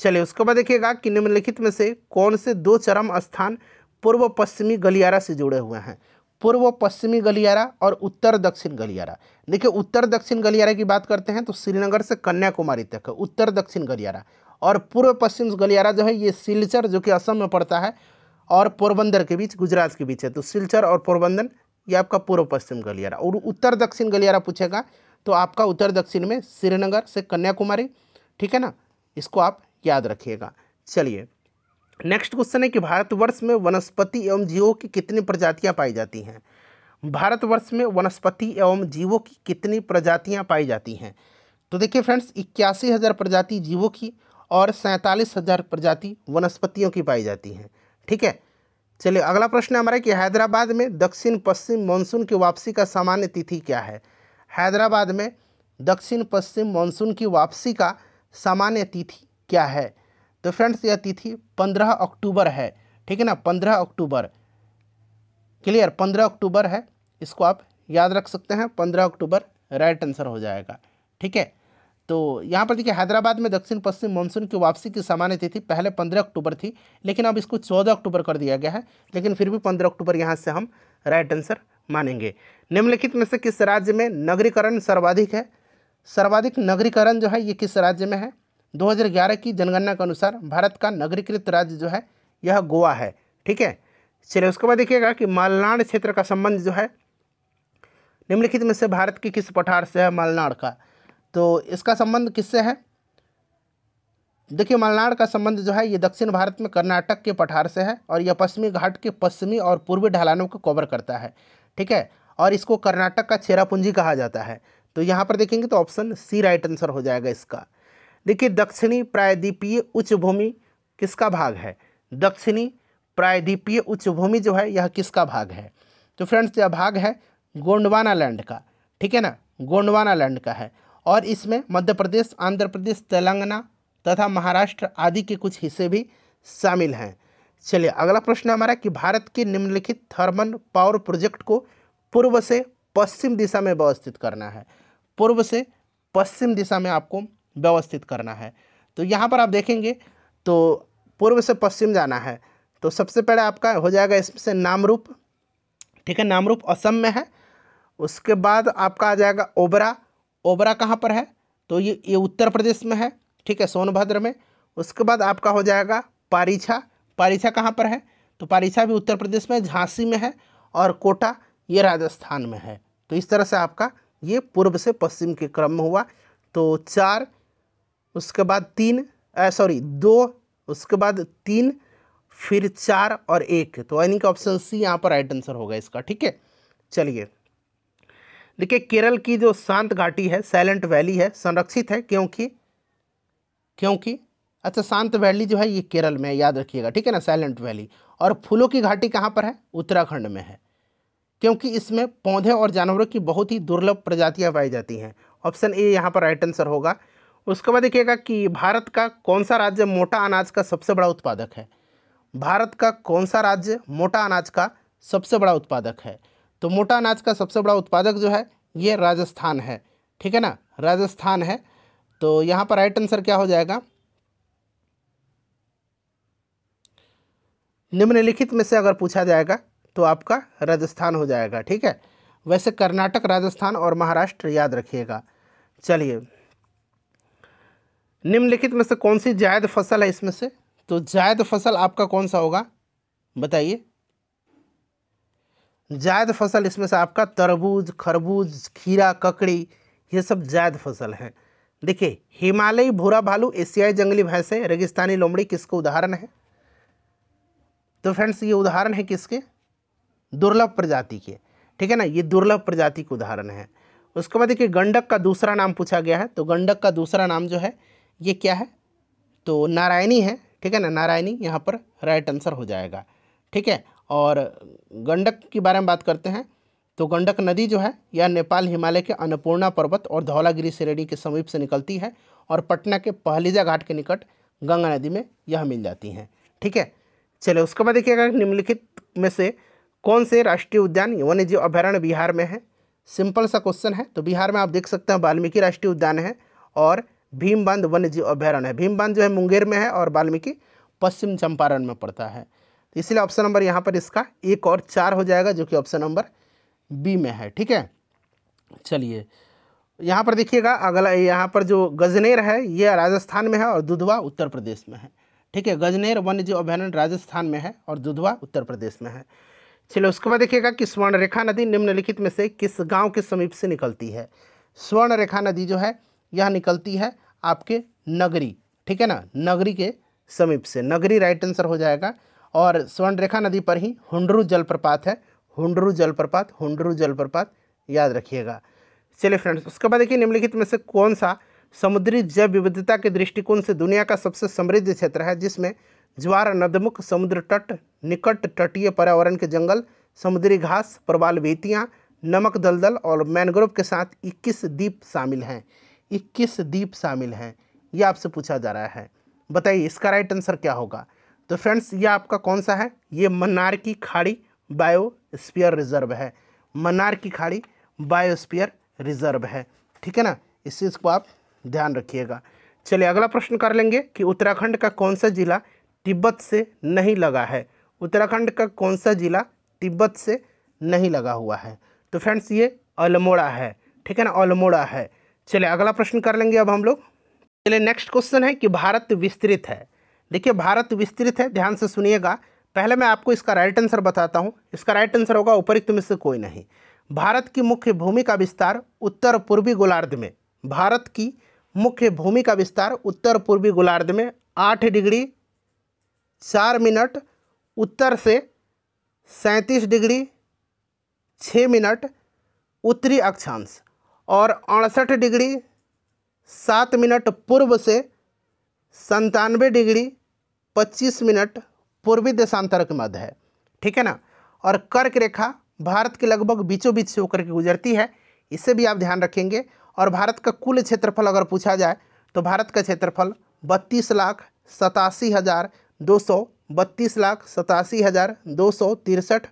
चलिए उसके बाद देखिएगा कि निम्नलिखित में से कौन से दो चरम स्थान पूर्व पश्चिमी गलियारा से जुड़े हुए हैं पूर्व पश्चिमी गलियारा और उत्तर दक्षिण गलियारा देखिए उत्तर दक्षिण गलियारा की बात करते हैं तो श्रीनगर से कन्याकुमारी तक है उत्तर दक्षिण गलियारा और पूर्व पश्चिम गलियारा जो है ये सिलचर जो कि असम में पड़ता है और पोरबंदर के बीच गुजरात के बीच है तो सिलचर और पोरबंदर ये आपका पूर्व पश्चिम गलियारा और उत्तर दक्षिण गलियारा पूछेगा तो आपका उत्तर दक्षिण में श्रीनगर से कन्याकुमारी ठीक है ना इसको आप याद रखिएगा चलिए नेक्स्ट क्वेश्चन है कि भारतवर्ष में वनस्पति एवं जीवों की कितनी प्रजातियाँ पाई जाती हैं भारतवर्ष में वनस्पति एवं जीवों की कितनी प्रजातियाँ पाई जाती हैं तो देखिए फ्रेंड्स इक्यासी हज़ार प्रजाति जीवों की और सैंतालीस हज़ार प्रजाति वनस्पतियों की पाई जाती हैं ठीक है चलिए अगला प्रश्न हमारा है कि हैदराबाद में दक्षिण पश्चिम मानसून की वापसी का सामान्य तिथि क्या है हैदराबाद में दक्षिण पश्चिम मानसून की वापसी का सामान्य तिथि क्या है तो फ्रेंड्स यह तिथि पंद्रह अक्टूबर है ठीक है ना पंद्रह अक्टूबर क्लियर पंद्रह अक्टूबर है इसको आप याद रख सकते हैं पंद्रह अक्टूबर राइट आंसर हो जाएगा ठीक है तो यहाँ पर देखिए हैदराबाद में दक्षिण पश्चिम मानसून की वापसी की सामान्य तिथि पहले पंद्रह अक्टूबर थी लेकिन अब इसको चौदह अक्टूबर कर दिया गया है लेकिन फिर भी पंद्रह अक्टूबर यहाँ से हम राइट आंसर मानेंगे निम्नलिखित में से किस राज्य में नगरीकरण सर्वाधिक है सर्वाधिक नगरीकरण जो है ये किस राज्य में है 2011 की जनगणना के अनुसार भारत का नगरीकृत राज्य जो है यह गोवा है ठीक है चलिए उसके बाद देखिएगा कि मालनाड क्षेत्र का संबंध जो है निम्नलिखित में से भारत के किस पठार से है मालनाड का तो इसका संबंध किससे है देखिए मालनाड का संबंध जो है ये दक्षिण भारत में कर्नाटक के पठार से है और यह पश्चिमी घाट के पश्चिमी और पूर्वी ढलानों को कवर करता है ठीक है और इसको कर्नाटक का चेरापूंजी कहा जाता है तो यहाँ पर देखेंगे तो ऑप्शन सी राइट आंसर हो जाएगा इसका देखिए दक्षिणी प्रायद्वीपीय उच्च भूमि किसका भाग है दक्षिणी प्रायद्वीपीय उच्च भूमि जो है यह किसका भाग है तो फ्रेंड्स यह भाग है गोंडवाना लैंड का ठीक है ना गोंडवाना लैंड का है और इसमें मध्य प्रदेश आंध्र प्रदेश तेलंगाना तथा महाराष्ट्र आदि के कुछ हिस्से भी शामिल हैं चलिए अगला प्रश्न हमारा कि भारत के निम्नलिखित थर्मल पावर प्रोजेक्ट को पूर्व से पश्चिम दिशा में व्यवस्थित करना है पूर्व से पश्चिम दिशा में आपको व्यवस्थित करना है तो यहाँ पर आप देखेंगे तो पूर्व से पश्चिम जाना है तो सबसे पहले आपका हो जाएगा इसमें से नामरूप ठीक है नामरूप असम में है उसके बाद आपका आ जाएगा ओबरा ओबरा कहाँ पर है तो ये ये उत्तर प्रदेश में है ठीक है सोनभद्र में उसके बाद आपका हो जाएगा पारीछा पारीछा कहाँ पर है तो पारीछा भी उत्तर प्रदेश में झांसी में है और कोटा ये राजस्थान में है तो इस तरह से आपका ये पूर्व से पश्चिम के क्रम में हुआ तो चार उसके बाद तीन सॉरी दो उसके बाद तीन फिर चार और एक तो यानी कि ऑप्शन सी यहाँ पर राइट आंसर होगा इसका ठीक है चलिए देखिए केरल की जो शांत घाटी है साइलेंट वैली है संरक्षित है क्योंकि क्योंकि अच्छा शांत वैली जो है ये केरल में याद रखिएगा ठीक है ना साइलेंट वैली और फूलों की घाटी कहाँ पर है उत्तराखंड में है क्योंकि इसमें पौधे और जानवरों की बहुत ही दुर्लभ प्रजातियाँ पाई जाती हैं ऑप्शन ए यहाँ पर राइट आंसर होगा उसके बाद देखिएगा कि भारत का कौन सा राज्य मोटा अनाज का सबसे बड़ा उत्पादक है भारत का कौन सा राज्य मोटा अनाज का सबसे बड़ा उत्पादक है तो मोटा अनाज का सबसे बड़ा उत्पादक जो है ये राजस्थान है ठीक है ना राजस्थान है तो यहाँ पर राइट आंसर क्या हो जाएगा निम्नलिखित में से अगर पूछा जाएगा तो आपका राजस्थान हो जाएगा ठीक है वैसे कर्नाटक राजस्थान और महाराष्ट्र याद रखिएगा चलिए निम्नलिखित में से कौन सी जायद फसल है इसमें से तो जायद फसल आपका कौन सा होगा बताइए जायद फसल इसमें से आपका तरबूज खरबूज खीरा ककड़ी ये सब जायद फसल हैं देखिए हिमालयी भूरा भालू एशियाई जंगली भैंसे रेगिस्तानी लोमड़ी किसके उदाहरण है तो फ्रेंड्स ये उदाहरण है किसके दुर्लभ प्रजाति के ठीक है ना ये दुर्लभ प्रजाति के उदाहरण है उसके बाद देखिए गंडक का दूसरा नाम पूछा गया है तो गंडक का दूसरा नाम जो है ये क्या है तो नारायणी है ठीक है ना नारायणी यहाँ पर राइट आंसर हो जाएगा ठीक है और गंडक के बारे में बात करते हैं तो गंडक नदी जो है यह नेपाल हिमालय के अन्नपूर्णा पर्वत और धौलागिरी श्रेणी के समीप से निकलती है और पटना के पहलीजा घाट के निकट गंगा नदी में यह मिल जाती हैं ठीक है चलिए उसके बाद देखिएगा निम्नलिखित में से कौन से राष्ट्रीय उद्यान वन्यजीव अभ्यारण्य बिहार में है सिंपल सा क्वेश्चन है तो बिहार में आप देख सकते हैं वाल्मीकि राष्ट्रीय उद्यान है और वन्य वन्यजीव अभ्यारण्य है बांध जो है मुंगेर में है और वाल्मीकि पश्चिम चंपारण में पड़ता है तो इसलिए ऑप्शन नंबर यहाँ पर इसका एक और चार हो जाएगा जो कि ऑप्शन नंबर बी में है ठीक है चलिए यहाँ पर देखिएगा अगला यहाँ पर जो गजनेर है ये राजस्थान में है और दुधवा उत्तर प्रदेश में है ठीक है गजनेर वन्यजीव अभ्यारण्य राजस्थान में है और दुधवा उत्तर प्रदेश में है चलिए उसके बाद देखिएगा कि स्वर्णरेखा नदी निम्नलिखित में से किस गांव के समीप से निकलती है स्वर्णरेखा नदी जो है यह निकलती है आपके नगरी ठीक है ना नगरी के समीप से नगरी राइट आंसर हो जाएगा और स्वर्णरेखा नदी पर ही हुंडरू जलप्रपात है हुंडरू जलप्रपात हुंडरू जलप्रपात याद रखिएगा चलिए फ्रेंड्स उसके बाद देखिए निम्नलिखित में से कौन सा समुद्री जैव विविधता के दृष्टिकोण से दुनिया का सबसे समृद्ध क्षेत्र है जिसमें ज्वार नदमुख समुद्र तट निकट तटीय पर्यावरण के जंगल समुद्री घास प्रवाल बेतियाँ नमक दलदल और मैनग्रोव के साथ 21 द्वीप शामिल हैं इक्कीस द्वीप शामिल हैं ये आपसे पूछा जा रहा है बताइए इसका राइट आंसर क्या होगा तो फ्रेंड्स ये आपका कौन सा है ये मन्नार की खाड़ी बायोस्फीयर रिजर्व है मन्नार की खाड़ी बायोस्फीयर रिजर्व है ठीक है ना इस चीज़ को आप ध्यान रखिएगा चलिए अगला प्रश्न कर लेंगे कि उत्तराखंड का कौन सा जिला तिब्बत से नहीं लगा है उत्तराखंड का कौन सा जिला तिब्बत से नहीं लगा हुआ है तो फ्रेंड्स ये अल्मोड़ा है ठीक है ना अल्मोड़ा है चलिए अगला प्रश्न कर लेंगे अब हम लोग चलिए नेक्स्ट क्वेश्चन है कि भारत विस्तृत है देखिए भारत विस्तृत है ध्यान से सुनिएगा पहले मैं आपको इसका राइट आंसर बताता हूँ इसका राइट आंसर होगा उपरिक्त में से कोई नहीं भारत की मुख्य भूमि का विस्तार उत्तर पूर्वी गोलार्ध में भारत की मुख्य भूमि का विस्तार उत्तर पूर्वी गोलार्ध में आठ डिग्री चार मिनट उत्तर से सैंतीस डिग्री छः मिनट उत्तरी अक्षांश और अड़सठ डिग्री सात मिनट पूर्व से संतानवे डिग्री पच्चीस मिनट पूर्वी देशांतर के मध्य है ठीक है ना और कर्क रेखा भारत के लगभग बीचों बीच से होकर के गुजरती है इसे भी आप ध्यान रखेंगे और भारत का कुल क्षेत्रफल अगर पूछा जाए तो भारत का क्षेत्रफल बत्तीस लाख सतासी हज़ार दो सौ बत्तीस लाख सतासी हज़ार दो सौ तिरसठ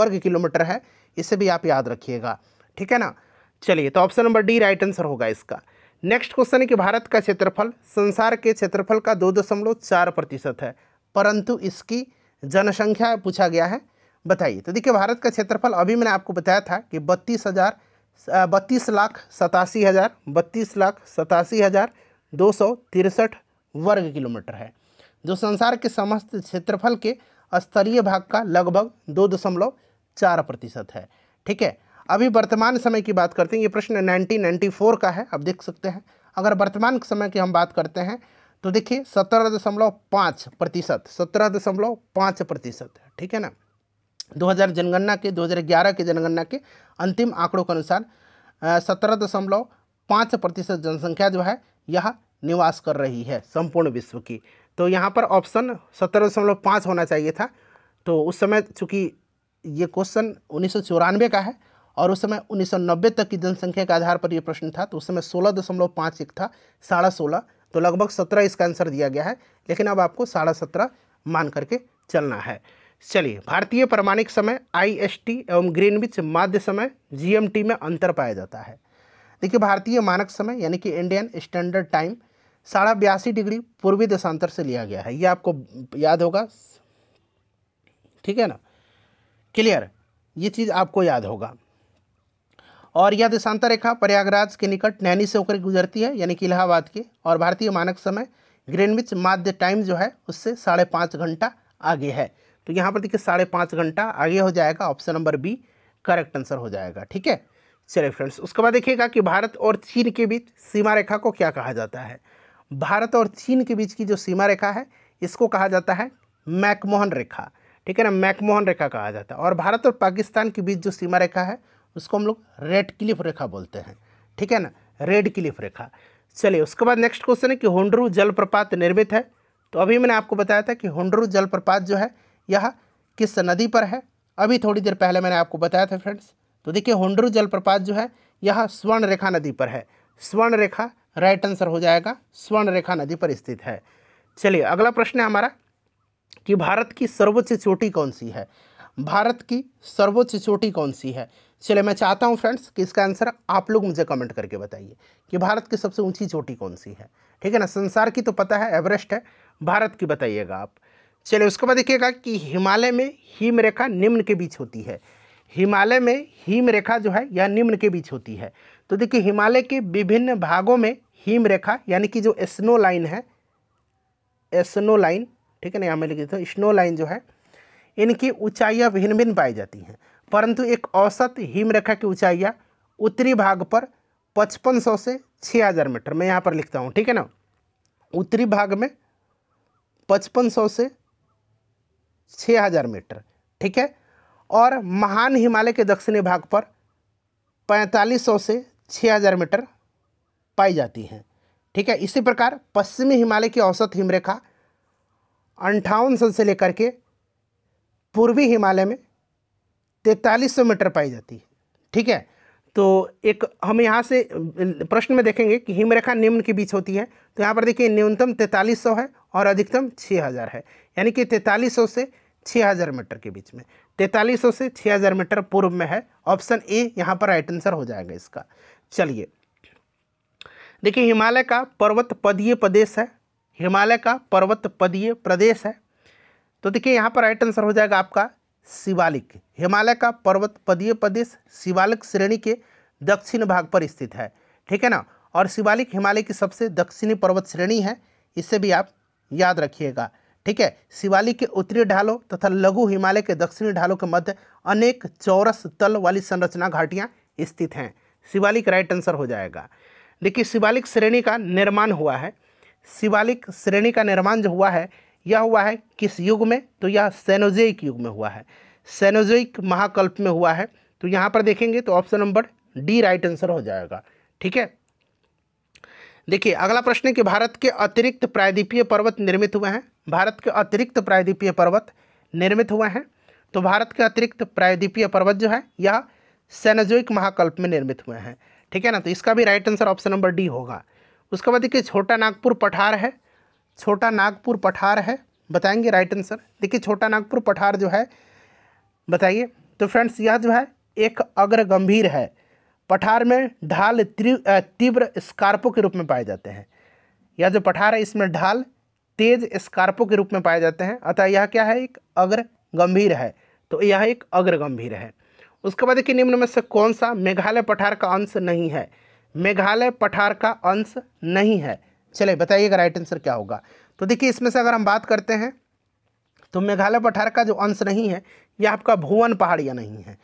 वर्ग किलोमीटर है इसे भी आप याद रखिएगा ठीक है ना चलिए तो option number D right answer होगा इसका नेक्स्ट क्वेश्चन है कि भारत का क्षेत्रफल संसार के क्षेत्रफल का दो दशमलव चार प्रतिशत है परंतु इसकी जनसंख्या पूछा गया है बताइए तो देखिए भारत का क्षेत्रफल अभी मैंने आपको बताया था कि बत्तीस हज़ार बत्तीस लाख सतासी हज़ार बत्तीस लाख सतासी हज़ार दो सौ तिरसठ वर्ग किलोमीटर है जो संसार के समस्त क्षेत्रफल के स्तरीय भाग का लगभग दो दशमलव चार प्रतिशत है ठीक है अभी वर्तमान समय की बात करते हैं ये प्रश्न 1994 का है आप देख सकते हैं अगर वर्तमान समय की हम बात करते हैं तो देखिए सत्रह दशमलव पाँच प्रतिशत सत्रह दशमलव पाँच प्रतिशत ठीक है ना 2000 जनगणना के 2011 के जनगणना के अंतिम आंकड़ों के अनुसार सत्रह दशमलव पाँच प्रतिशत जनसंख्या जो है यह निवास कर रही है संपूर्ण विश्व की तो यहाँ पर ऑप्शन सत्रह दशमलव पाँच होना चाहिए था तो उस समय चूँकि ये क्वेश्चन उन्नीस का है और उस समय 1990 तक की जनसंख्या के आधार पर यह प्रश्न था तो उस समय सोलह दशमलव पाँच एक था साढ़ा सोलह तो लगभग सत्रह इसका आंसर दिया गया है लेकिन अब आपको साढ़ा सत्रह मान करके चलना है चलिए भारतीय प्रमाणिक समय टी एवं ग्रीनविच माध्य समय टी में अंतर पाया जाता है देखिए भारतीय मानक समय यानी कि इंडियन स्टैंडर्ड टाइम साढ़ा बयासी डिग्री पूर्वी देशांतर से लिया गया है ये आपको याद होगा ठीक है ना क्लियर ये चीज़ आपको याद होगा और यह देशांतर रेखा प्रयागराज के निकट नैनी से होकर गुजरती है यानी कि इलाहाबाद के और भारतीय मानक समय ग्रेनविच माध्य टाइम जो है उससे साढ़े पाँच घंटा आगे है तो यहाँ पर देखिए साढ़े पाँच घंटा आगे हो जाएगा option number B correct answer हो जाएगा ठीक है चलिए फ्रेंड्स उसके बाद देखिएगा कि भारत और चीन के बीच सीमा रेखा को क्या कहा जाता है भारत और चीन के बीच की जो सीमा रेखा है इसको कहा जाता है मैकमोहन रेखा ठीक है ना मैकमोहन रेखा कहा जाता है और भारत और पाकिस्तान के बीच जो सीमा रेखा है उसको हम लोग रेड क्लिफ रेखा बोलते हैं ठीक है ना रेड क्लिफ रेखा चलिए उसके बाद नेक्स्ट क्वेश्चन है कि होंडरू जलप्रपात निर्मित है तो अभी मैंने आपको बताया था कि होंडरू जलप्रपात जो है यह किस नदी पर है अभी थोड़ी देर पहले मैंने आपको बताया था फ्रेंड्स तो देखिए होंडरू जलप्रपात जो है यह स्वर्ण रेखा नदी पर है स्वर्ण रेखा राइट आंसर हो जाएगा स्वर्ण रेखा नदी पर स्थित है चलिए अगला प्रश्न है हमारा कि भारत की सर्वोच्च चोटी कौन सी है भारत की सर्वोच्च चोटी कौन सी है चलिए मैं चाहता हूँ फ्रेंड्स कि इसका आंसर आप लोग मुझे कमेंट करके बताइए कि भारत की सबसे ऊंची चोटी कौन सी है ठीक है ना संसार की तो पता है एवरेस्ट है भारत की बताइएगा आप चलिए उसके बाद देखिएगा कि हिमालय में हिम रेखा निम्न के बीच होती है हिमालय में हिम रेखा जो है यह निम्न के बीच होती है तो देखिए हिमालय के विभिन्न भागों में हिम रेखा यानी कि जो स्नो लाइन है स्नो लाइन ठीक है ना यहाँ मैं लिख देता हूँ स्नो लाइन जो है इनकी ऊंचाइयां भिन्न भिन्न पाई जाती हैं परंतु एक औसत हिमरेखा की ऊंचाइयां उत्तरी भाग पर पचपन सौ से छः हज़ार मीटर मैं यहाँ पर लिखता हूँ ठीक है ना उत्तरी भाग में पचपन सौ से छः हज़ार मीटर ठीक है और महान हिमालय के दक्षिणी भाग पर पैंतालीस सौ से छः हज़ार मीटर पाई जाती हैं ठीक है इसी प्रकार पश्चिमी हिमालय की औसत हिमरेखा अंठावन सौ से लेकर के पूर्वी हिमालय में तैंतालीस सौ मीटर पाई जाती है ठीक है तो एक हम यहाँ से प्रश्न में देखेंगे कि हिमरेखा निम्न के बीच होती है तो यहाँ पर देखिए न्यूनतम तैंतालीस सौ है और अधिकतम छः हज़ार है यानी कि तैंतालीस सौ से छः हज़ार मीटर के बीच में तैंतालीस सौ से छः हज़ार मीटर पूर्व में है ऑप्शन ए यहाँ पर राइट आंसर हो जाएगा इसका चलिए देखिए हिमालय का पर्वत पदीय प्रदेश है हिमालय का पर्वत पदीय प्रदेश है तो देखिए यहाँ पर राइट आंसर हो जाएगा आपका शिवालिक हिमालय का पर्वत पदीय प्रदेश शिवालिक श्रेणी के दक्षिण भाग पर स्थित है ठीक है ना और शिवालिक हिमालय की सबसे दक्षिणी पर्वत श्रेणी है इसे भी आप याद रखिएगा ठीक है शिवालिक के उत्तरी ढालों तथा लघु हिमालय के दक्षिणी ढालों के मध्य अनेक चौरस तल वाली संरचना घाटियाँ स्थित हैं शिवालिक राइट आंसर हो जाएगा देखिए शिवालिक श्रेणी का निर्माण हुआ है शिवालिक श्रेणी का निर्माण जो हुआ है यह हुआ है किस युग में तो यह सेनोजेक युग में हुआ है सेनोजेइक महाकल्प में हुआ है तो यहाँ पर देखेंगे तो option number D right answer हो जाएगा ठीक है देखिए अगला प्रश्न है कि भारत के अतिरिक्त प्रायद्वीपीय पर्वत निर्मित हुए हैं भारत के अतिरिक्त प्रायद्वीपीय पर्वत निर्मित हुए हैं तो भारत के अतिरिक्त प्रायद्वीपीय पर्वत जो है यह सेनोजोइक महाकल्प में निर्मित हुए हैं ठीक है ना तो इसका भी right answer option number D होगा उसके बाद देखिए छोटा नागपुर पठार है छोटा नागपुर पठार है बताएंगे राइट आंसर देखिए छोटा नागपुर पठार जो है बताइए तो फ्रेंड्स यह जो है एक अग्र गंभीर है पठार में ढाल तीव्र स्कार्पो के रूप में पाए जाते हैं यह जो पठार है इसमें ढाल तेज स्कार्पो के रूप में पाए जाते हैं अतः यह क्या है एक अग्र गंभीर है तो यह एक अग्र गंभीर है उसके बाद देखिए निम्न में से कौन सा मेघालय पठार का अंश नहीं है मेघालय पठार का अंश नहीं है चले बताइएगा राइट आंसर क्या होगा तो देखिए इसमें से अगर हम बात करते हैं तो मेघालय पठार का जो अंश नहीं है यह आपका भुवन पहाड़ियाँ नहीं है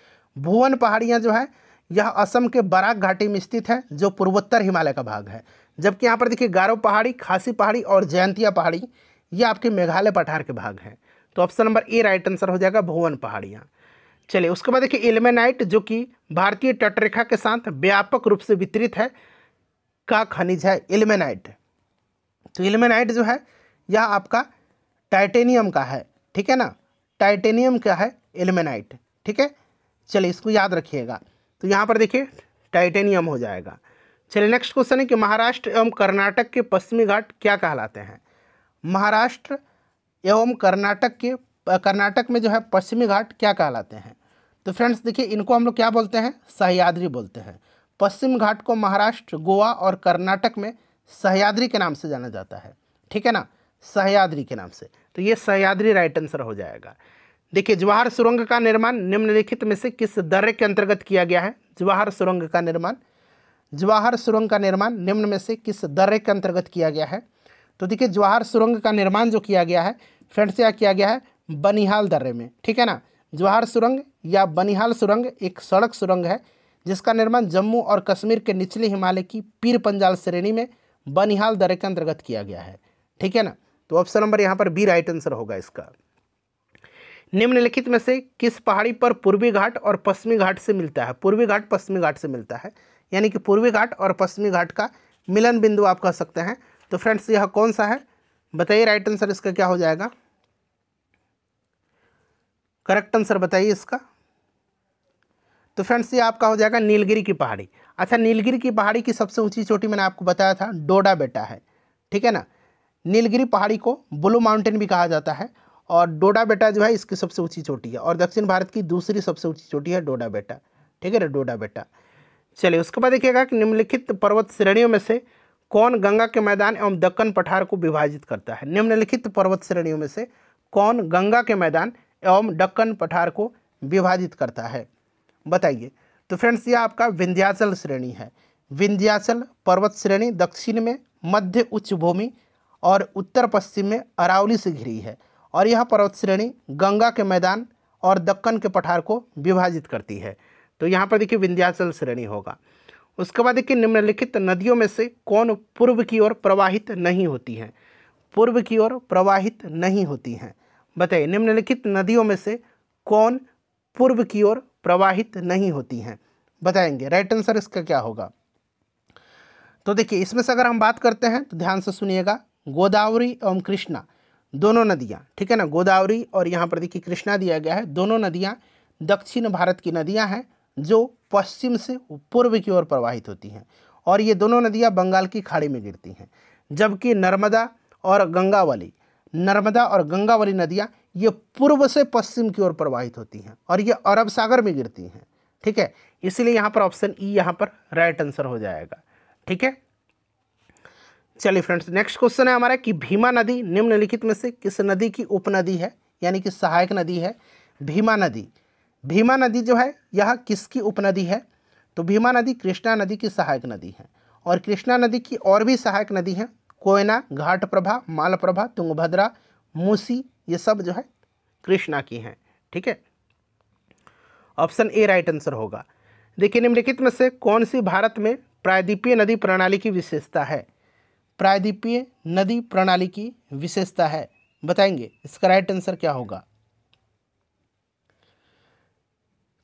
भुवन पहाड़ियाँ जो है यह असम के बराक घाटी में स्थित है जो पूर्वोत्तर हिमालय का भाग है जबकि यहाँ पर देखिए गारो पहाड़ी खासी पहाड़ी और जयंतिया पहाड़ी ये आपके मेघालय पठार के भाग हैं तो option number A right answer हो जाएगा भुवन पहाड़ियाँ चलिए उसके बाद देखिए इल्मेनाइट जो कि भारतीय तटरेखा के साथ व्यापक रूप से वितरित है का खनिज है एलमेनाइट तो इलेमेनाइट जो है यह आपका टाइटेनियम का है ठीक है ना टाइटेनियम का है एलिमेनाइट ठीक है चलिए इसको याद रखिएगा तो यहाँ पर देखिए टाइटेनियम हो जाएगा चलिए नेक्स्ट क्वेश्चन है कि महाराष्ट्र एवं कर्नाटक के पश्चिमी घाट क्या कहलाते हैं महाराष्ट्र एवं कर्नाटक के कर्नाटक में जो है पश्चिमी घाट क्या कहलाते हैं तो फ्रेंड्स देखिए इनको हम लोग क्या बोलते हैं सहयाद्री बोलते हैं पश्चिम घाट को महाराष्ट्र गोवा और कर्नाटक में सहयाद्री के नाम से जाना जाता है ठीक है ना सहयाद्री के नाम से तो ये सहयाद्री राइट आंसर हो जाएगा देखिए जवाहर सुरंग का निर्माण निम्नलिखित में से किस दर्रे के अंतर्गत किया गया है जवाहर सुरंग का निर्माण जवाहर सुरंग का निर्माण निम्न में से किस दर्रे के अंतर्गत किया गया है तो देखिए जवाहर सुरंग का निर्माण जो किया गया है फ्रेंड्स यह किया गया है बनिहाल दर्रे में ठीक है ना जवाहर सुरंग या बनिहाल सुरंग एक सड़क सुरंग है जिसका निर्माण जम्मू और कश्मीर के निचले हिमालय की पीर पंजाल श्रेणी में बनिहाल दर के अंतर्गत किया गया है ठीक है ना तो ऑप्शन नंबर यहाँ पर बी राइट आंसर होगा इसका निम्नलिखित में से किस पहाड़ी पर पूर्वी घाट और पश्चिमी घाट से मिलता है पूर्वी घाट पश्चिमी घाट से मिलता है यानी कि पूर्वी घाट और पश्चिमी घाट का मिलन बिंदु आप कह सकते हैं तो फ्रेंड्स यह कौन सा है बताइए राइट आंसर इसका क्या हो जाएगा करेक्ट आंसर बताइए इसका तो फ्रेंड्स ये आपका हो जाएगा नीलगिरी की पहाड़ी अच्छा नीलगिरी की पहाड़ी की सबसे ऊंची चोटी मैंने आपको बताया था डोडा बेटा है ठीक है ना नीलगिरी पहाड़ी को ब्लू माउंटेन भी कहा जाता है और डोडा बेटा जो है इसकी सबसे ऊंची चोटी है और दक्षिण भारत की दूसरी सबसे ऊंची चोटी है डोडा बेटा ठीक है ना डोडा बेटा चलिए उसके बाद देखिएगा कि निम्नलिखित पर्वत श्रेणियों में से कौन गंगा के मैदान एवं दक्कन पठार को विभाजित करता है निम्नलिखित पर्वत श्रेणियों में से कौन गंगा के मैदान एवं दक्कन पठार को विभाजित करता है बताइए तो फ्रेंड्स ये आपका विंध्याचल श्रेणी है विंध्याचल पर्वत श्रेणी दक्षिण में मध्य उच्च भूमि और उत्तर पश्चिम में अरावली से घिरी है और यह पर्वत श्रेणी गंगा के मैदान और दक्कन के पठार को विभाजित करती है तो यहाँ पर देखिए विंध्याचल श्रेणी होगा उसके बाद देखिए निम्नलिखित नदियों में से कौन पूर्व की ओर प्रवाहित नहीं होती हैं पूर्व की ओर प्रवाहित नहीं होती हैं बताइए निम्नलिखित नदियों में से कौन पूर्व की ओर प्रवाहित नहीं होती हैं बताएंगे राइट आंसर इसका क्या होगा तो देखिए इसमें से अगर हम बात करते हैं तो ध्यान से सुनिएगा गोदावरी एवं कृष्णा दोनों नदियाँ ठीक है ना गोदावरी और यहाँ पर देखिए कृष्णा दिया गया है दोनों नदियाँ दक्षिण भारत की नदियाँ हैं जो पश्चिम से पूर्व की ओर प्रवाहित होती हैं और ये दोनों नदियाँ बंगाल की खाड़ी में गिरती हैं जबकि नर्मदा और गंगावली नर्मदा और गंगावली नदियाँ ये पूर्व से पश्चिम की ओर प्रवाहित होती हैं और ये अरब सागर में गिरती हैं ठीक है इसलिए यहाँ पर ऑप्शन ई e यहाँ पर राइट आंसर हो जाएगा ठीक है चलिए फ्रेंड्स नेक्स्ट क्वेश्चन है हमारा कि भीमा नदी निम्नलिखित में से किस नदी की उपनदी है यानी कि सहायक नदी है भीमा नदी भीमा नदी जो है यह किसकी उपनदी है तो भीमा नदी कृष्णा नदी की सहायक नदी है और कृष्णा नदी की और भी सहायक नदी हैं कोयना घाट प्रभा मालप्रभा तुंगभद्रा मूसी ये सब जो है कृष्णा की हैं ठीक है ऑप्शन ए राइट आंसर होगा देखिए निम्नलिखित में से कौन सी भारत में प्रायद्वीपीय नदी प्रणाली की विशेषता है प्रायद्वीपीय नदी प्रणाली की विशेषता है बताएंगे इसका राइट आंसर क्या होगा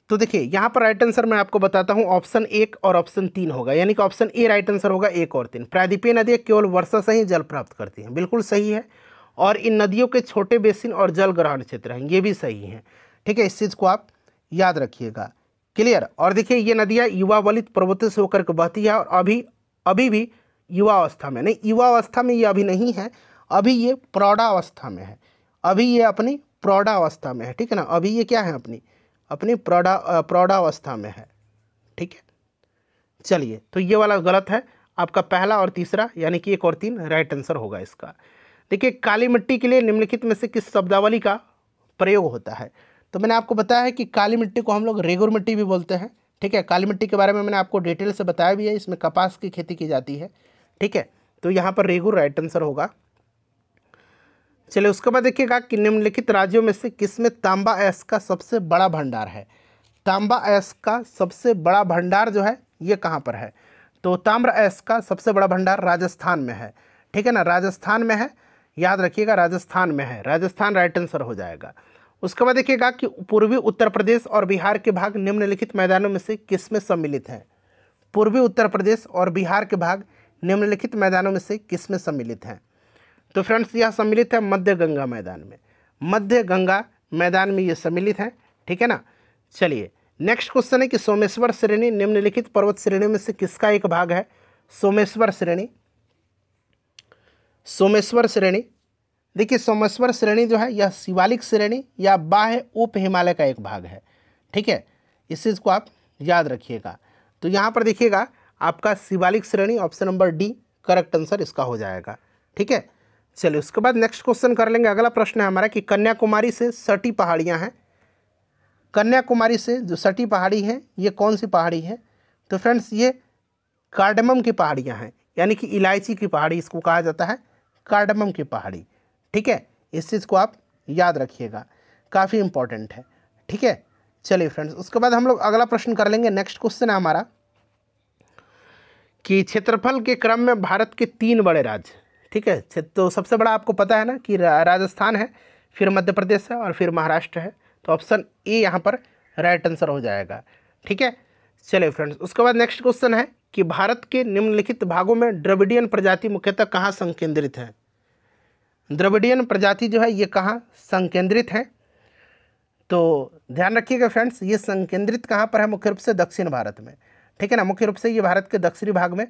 तो देखिए यहाँ पर राइट आंसर मैं आपको बताता हूँ ऑप्शन एक और ऑप्शन तीन होगा यानी कि ऑप्शन ए राइट आंसर होगा एक और तीन प्रायद्वीपीय नदियाँ केवल वर्षा से ही जल प्राप्त करती हैं बिल्कुल सही है और इन नदियों के छोटे बेसिन और जल ग्रहण क्षेत्र हैं ये भी सही हैं ठीक है इस चीज़ को आप याद रखिएगा क्लियर और देखिए ये नदियाँ युवा वलित पर्वत से होकर के बहती है और अभी अभी भी युवा अवस्था में नहीं युवा अवस्था में ये अभी नहीं है अभी ये प्रौढ़ावस्था में है अभी ये अपनी प्रौढ़ावस्था में है ठीक है ना अभी ये क्या है अपनी अपनी प्रौढ़ा प्रौढ़ावस्था में है ठीक है चलिए तो ये वाला गलत है आपका पहला और तीसरा यानी कि एक और तीन राइट आंसर होगा इसका देखिए काली मिट्टी के लिए निम्नलिखित में से किस शब्दावली का प्रयोग होता है तो मैंने आपको बताया है कि काली मिट्टी को हम लोग रेगुर मिट्टी भी बोलते हैं ठीक है काली मिट्टी के बारे में मैंने आपको डिटेल से बताया भी है इसमें कपास की खेती की जाती है ठीक है तो यहाँ पर रेगुर राइट आंसर होगा चलिए उसके बाद देखिएगा कि निम्नलिखित राज्यों में से किस में तांबा ऐस का सबसे बड़ा भंडार है तांबा ऐस का सबसे बड़ा भंडार जो है ये कहाँ पर है तो ताम्र ऐस का सबसे बड़ा भंडार राजस्थान में है ठीक है ना राजस्थान में है याद रखिएगा राजस्थान में है राजस्थान राइट आंसर हो जाएगा उसके बाद देखिएगा कि पूर्वी उत्तर प्रदेश और बिहार के भाग निम्नलिखित मैदानों में से किस में सम्मिलित हैं पूर्वी उत्तर प्रदेश और बिहार के भाग निम्नलिखित मैदानों में से किस में सम्मिलित हैं तो फ्रेंड्स यह सम्मिलित है मध्य गंगा मैदान में मध्य गंगा मैदान में ये सम्मिलित हैं ठीक है ना चलिए नेक्स्ट क्वेश्चन है कि सोमेश्वर श्रेणी निम्नलिखित पर्वत श्रेणी में से किसका एक भाग है सोमेश्वर श्रेणी सोमेश्वर श्रेणी देखिए सोमेश्वर श्रेणी जो है यह शिवालिक श्रेणी या बाह्य उप हिमालय का एक भाग है ठीक है इस चीज़ को आप याद रखिएगा तो यहाँ पर देखिएगा आपका शिवालिक श्रेणी option number D correct answer इसका हो जाएगा ठीक है चलिए उसके बाद नेक्स्ट क्वेश्चन कर लेंगे अगला प्रश्न है हमारा कि कन्याकुमारी से सटी पहाड़ियाँ हैं कन्याकुमारी से जो सटी पहाड़ी है ये कौन सी पहाड़ी है तो फ्रेंड्स ये कार्डमम की पहाड़ियाँ हैं यानी कि इलायची की पहाड़ी इसको कहा जाता है कार्डमम की पहाड़ी ठीक है इस चीज़ को आप याद रखिएगा काफ़ी इंपॉर्टेंट है ठीक है चलिए फ्रेंड्स उसके बाद हम लोग अगला प्रश्न कर लेंगे नेक्स्ट क्वेश्चन है हमारा कि क्षेत्रफल के क्रम में भारत के तीन बड़े राज्य ठीक है तो सबसे बड़ा आपको पता है ना कि राजस्थान है फिर मध्य प्रदेश है और फिर महाराष्ट्र है तो ऑप्शन ए यहाँ पर राइट आंसर हो जाएगा ठीक है चलिए फ्रेंड्स उसके बाद नेक्स्ट क्वेश्चन है कि भारत के निम्नलिखित भागों में ड्रविडियन प्रजाति मुख्यतः कहाँ संकेंद्रित है द्रविडियन प्रजाति जो है ये कहाँ संकेंद्रित है तो ध्यान रखिएगा फ्रेंड्स ये संकेंद्रित कहाँ पर है मुख्य रूप से दक्षिण भारत में ठीक है ना मुख्य रूप से ये भारत के दक्षिणी भाग में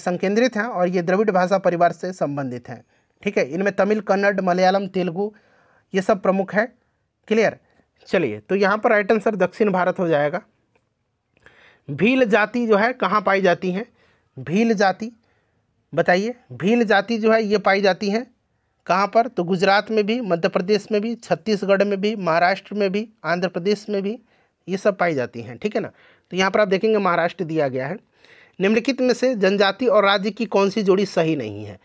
संकेंद्रित हैं और ये द्रविड़ भाषा परिवार से संबंधित हैं ठीक है इनमें तमिल कन्नड़ मलयालम तेलुगु ये सब प्रमुख है क्लियर चलिए तो यहाँ पर राइट आंसर दक्षिण भारत हो जाएगा भील जाति जो है कहाँ पाई जाती हैं भील जाति बताइए भील जाति जो है ये पाई जाती हैं कहाँ पर तो गुजरात में भी मध्य प्रदेश में भी छत्तीसगढ़ में भी महाराष्ट्र में भी आंध्र प्रदेश में भी ये सब पाई जाती हैं ठीक है ना तो यहाँ पर आप देखेंगे महाराष्ट्र दिया गया है निम्नलिखित में से जनजाति और राज्य की कौन सी जोड़ी सही नहीं है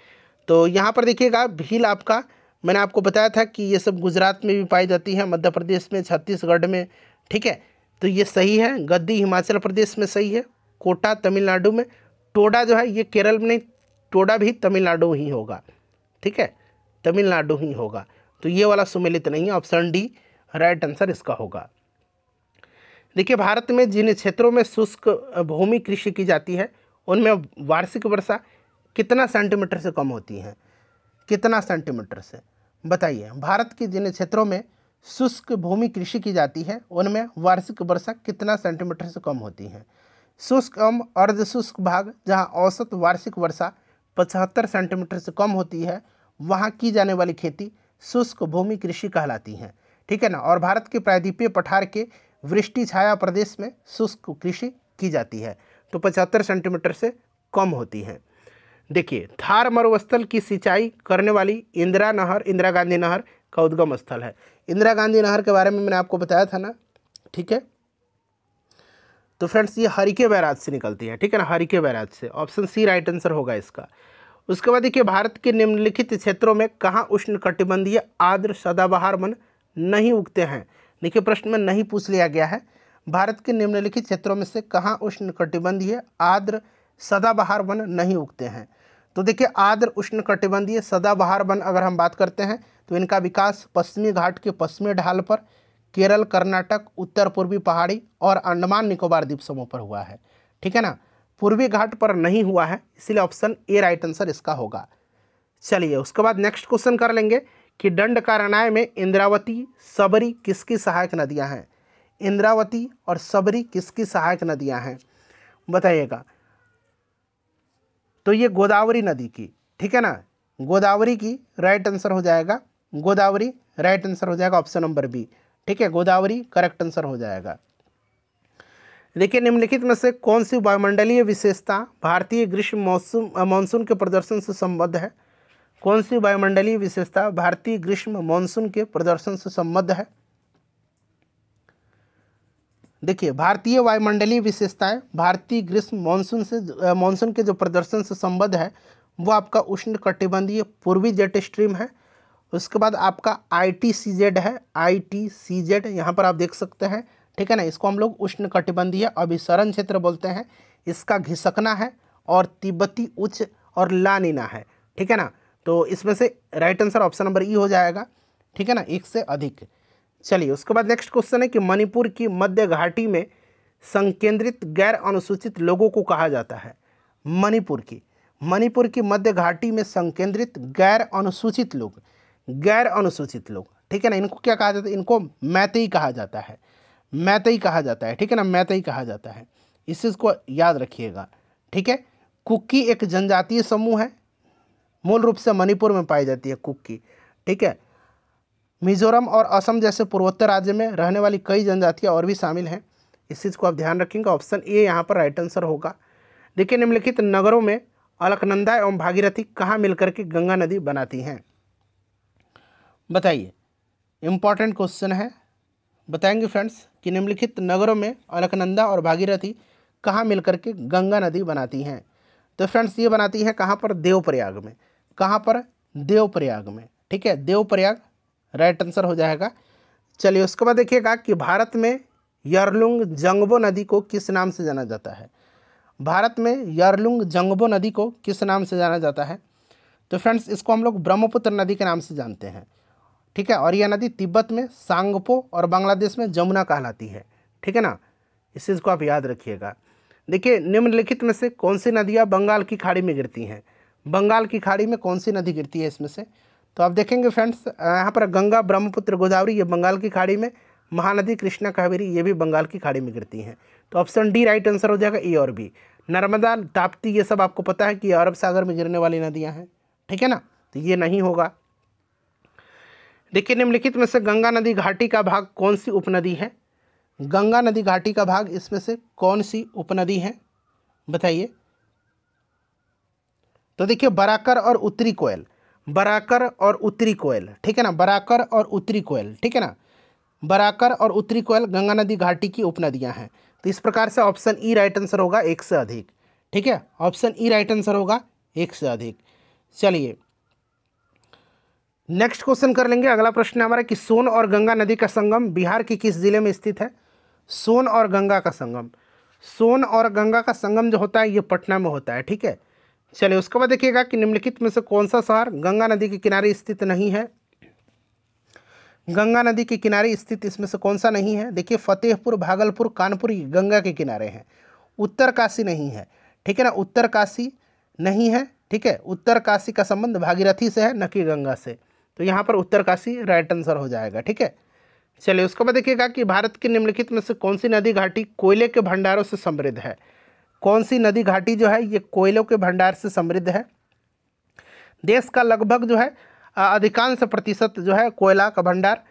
तो यहाँ पर देखिएगा भील आपका मैंने आपको बताया था कि ये सब गुजरात में भी पाई जाती है मध्य प्रदेश में छत्तीसगढ़ में ठीक है तो ये सही है गद्दी हिमाचल प्रदेश में सही है कोटा तमिलनाडु में टोडा जो है ये केरल में नहीं टोडा भी तमिलनाडु ही होगा ठीक है तमिलनाडु ही होगा तो ये वाला सुमेलित नहीं है ऑप्शन डी राइट आंसर इसका होगा देखिए भारत में जिन क्षेत्रों में शुष्क भूमि कृषि की जाती है उनमें वार्षिक वर्षा कितना सेंटीमीटर से कम होती है कितना सेंटीमीटर से बताइए भारत के जिन क्षेत्रों में शुष्क भूमि कृषि की जाती है उनमें वार्षिक वर्षा कितना सेंटीमीटर से कम होती है शुष्क एवं अर्धशुष्क भाग जहाँ औसत वार्षिक वर्षा पचहत्तर सेंटीमीटर से कम होती है वहाँ की जाने वाली खेती शुष्क भूमि कृषि कहलाती हैं ठीक है ना और भारत के प्रायद्वीपीय पठार के वृष्टि छाया प्रदेश में शुष्क कृषि की जाती है तो पचहत्तर सेंटीमीटर से कम होती है देखिए थार मरुस्थल की सिंचाई करने वाली इंदिरा नहर इंदिरा गांधी नहर का उद्गम स्थल है इंदिरा गांधी नहर के बारे में मैंने आपको बताया था ना ठीक है तो फ्रेंड्स ये हरिके बैराज से निकलती है ठीक है ना हरिके बैराज से ऑप्शन सी राइट आंसर होगा इसका उसके बाद देखिए भारत के निम्नलिखित क्षेत्रों में कहाँ उष्णकटिबंधीय आर्द्र सदाबहार वन नहीं उगते हैं देखिए प्रश्न में नहीं पूछ लिया गया है भारत के निम्नलिखित क्षेत्रों में से कहाँ उष्णकटिबंधीय आर्द्र सदाबहार वन नहीं उगते हैं तो देखिए आर्द्र उष्णकटिबंधीय सदाबहार वन अगर हम बात करते हैं तो इनका विकास पश्चिमी घाट के पश्चिमी ढाल पर केरल कर्नाटक उत्तर पूर्वी पहाड़ी और अंडमान निकोबार द्वीप समूह पर हुआ है ठीक है ना पूर्वी घाट पर नहीं हुआ है इसलिए ऑप्शन ए राइट आंसर इसका होगा चलिए उसके बाद नेक्स्ट क्वेश्चन कर लेंगे कि दंड कारणाय में इंद्रावती सबरी किसकी सहायक नदियां हैं इंद्रावती और सबरी किसकी सहायक नदियां हैं बताइएगा तो ये गोदावरी नदी की ठीक है ना गोदावरी की राइट आंसर हो जाएगा गोदावरी राइट आंसर हो जाएगा ऑप्शन नंबर बी ठीक है गोदावरी करेक्ट आंसर हो जाएगा देखिए निम्नलिखित में से कौन सी वायुमंडलीय विशेषता भारतीय ग्रीष्म मौसम मानसून के प्रदर्शन से संबद्ध है कौन सी वायुमंडलीय विशेषता भारतीय ग्रीष्म मानसून के प्रदर्शन से संबद्ध है देखिए भारतीय वायुमंडलीय विशेषताएं भारतीय ग्रीष्म मानसून से मानसून के जो प्रदर्शन से संबद्ध है वो आपका उष्ण कटिबंधीय पूर्वी जेट स्ट्रीम है उसके बाद आपका आई टी सी जेड है आई टी सी जेड यहाँ पर आप देख सकते हैं ठीक है ना इसको हम लोग उष्ण कटिबंधीय अभिसरण क्षेत्र बोलते हैं इसका घिसकना है और तिब्बती उच्च और लानिना है ठीक है ना तो इसमें से right answer option number E हो जाएगा ठीक है ना एक से अधिक चलिए उसके बाद नेक्स्ट क्वेश्चन है कि मणिपुर की मध्य घाटी में संकेंद्रित गैर अनुसूचित लोगों को कहा जाता है मणिपुर की मणिपुर की मध्य घाटी में संकेंद्रित गैर अनुसूचित लोग गैर अनुसूचित लोग ठीक है ना इनको क्या कहा जाता है इनको मैते कहा जाता है मैतई कहा जाता है ठीक है ना मैतई कहा जाता है इस चीज़ को याद रखिएगा ठीक है कुकी एक जनजातीय समूह है मूल रूप से मणिपुर में पाई जाती है कुकी ठीक है मिजोरम और असम जैसे पूर्वोत्तर राज्य में रहने वाली कई जनजातियाँ और भी शामिल हैं इस चीज़ को आप ध्यान रखेंगे ऑप्शन ए यहाँ पर राइट आंसर होगा देखिए निम्नलिखित नगरों में अलकनंदा एवं भागीरथी कहाँ मिलकर के गंगा नदी बनाती हैं बताइए इम्पॉर्टेंट क्वेश्चन है बताएंगे फ्रेंड्स कि निम्नलिखित नगरों में अलकनंदा और भागीरथी कहाँ मिलकर के गंगा नदी बनाती हैं तो फ्रेंड्स ये बनाती है कहाँ पर देवप्रयाग में कहाँ पर देवप्रयाग में ठीक है देवप्रयाग राइट आंसर हो जाएगा चलिए उसके बाद देखिएगा कि भारत में यरलुंग जंगबो नदी को किस नाम से जाना जाता है भारत में यरलुंग जंगबो नदी को किस नाम से जाना जाता है तो फ्रेंड्स इसको हम लोग ब्रह्मपुत्र नदी के नाम से जानते हैं ठीक है और यह नदी तिब्बत में सांगपो और बांग्लादेश में जमुना कहलाती है ठीक है ना इस चीज़ को आप याद रखिएगा देखिए निम्नलिखित में से कौन सी नदियाँ बंगाल की खाड़ी में गिरती हैं बंगाल की खाड़ी में कौन सी नदी गिरती है इसमें से तो आप देखेंगे फ्रेंड्स यहाँ पर गंगा ब्रह्मपुत्र गोदावरी ये बंगाल की खाड़ी में महानदी कृष्णा कावेरी ये भी बंगाल की खाड़ी में गिरती हैं तो ऑप्शन डी राइट आंसर हो जाएगा ए और बी नर्मदा ताप्ती ये सब आपको पता है कि अरब सागर में गिरने वाली नदियाँ हैं ठीक है ना तो ये नहीं होगा देखिए निम्नलिखित में से गंगा नदी घाटी का भाग कौन सी उपनदी है गंगा नदी घाटी का भाग इसमें से कौन सी उपनदी है बताइए तो देखिए बराकर और उत्तरी कोयल बराकर और उत्तरी कोयल ठीक है ना बराकर और उत्तरी कोयल ठीक है ना बराकर और उत्तरी कोयल गंगा नदी घाटी की उपनदियां हैं तो इस प्रकार से ऑप्शन ई राइट आंसर होगा एक से अधिक ठीक है ऑप्शन ई राइट आंसर होगा एक से अधिक चलिए नेक्स्ट क्वेश्चन कर लेंगे अगला प्रश्न हमारा कि सोन और गंगा नदी का संगम बिहार के किस जिले में स्थित है सोन और गंगा का संगम सोन और गंगा का संगम जो होता है ये पटना में होता है ठीक है चलिए उसके बाद देखिएगा कि निम्नलिखित में से कौन सा शहर गंगा नदी के किनारे स्थित नहीं है गंगा नदी के किनारे स्थित इसमें से कौन सा नहीं है देखिए फतेहपुर भागलपुर कानपुर गंगा के किनारे हैं उत्तर काशी नहीं है ठीक है ना उत्तर काशी नहीं है ठीक है उत्तर काशी का संबंध भागीरथी से है न कि गंगा से तो यहाँ पर उत्तरकाशी राइट आंसर हो जाएगा ठीक है चलिए उसके बाद देखिएगा कि भारत की निम्नलिखित में से कौन सी नदी घाटी कोयले के भंडारों से समृद्ध है कौन सी नदी घाटी जो है ये कोयलों के भंडार से समृद्ध है देश का लगभग जो है अधिकांश प्रतिशत जो है कोयला का भंडार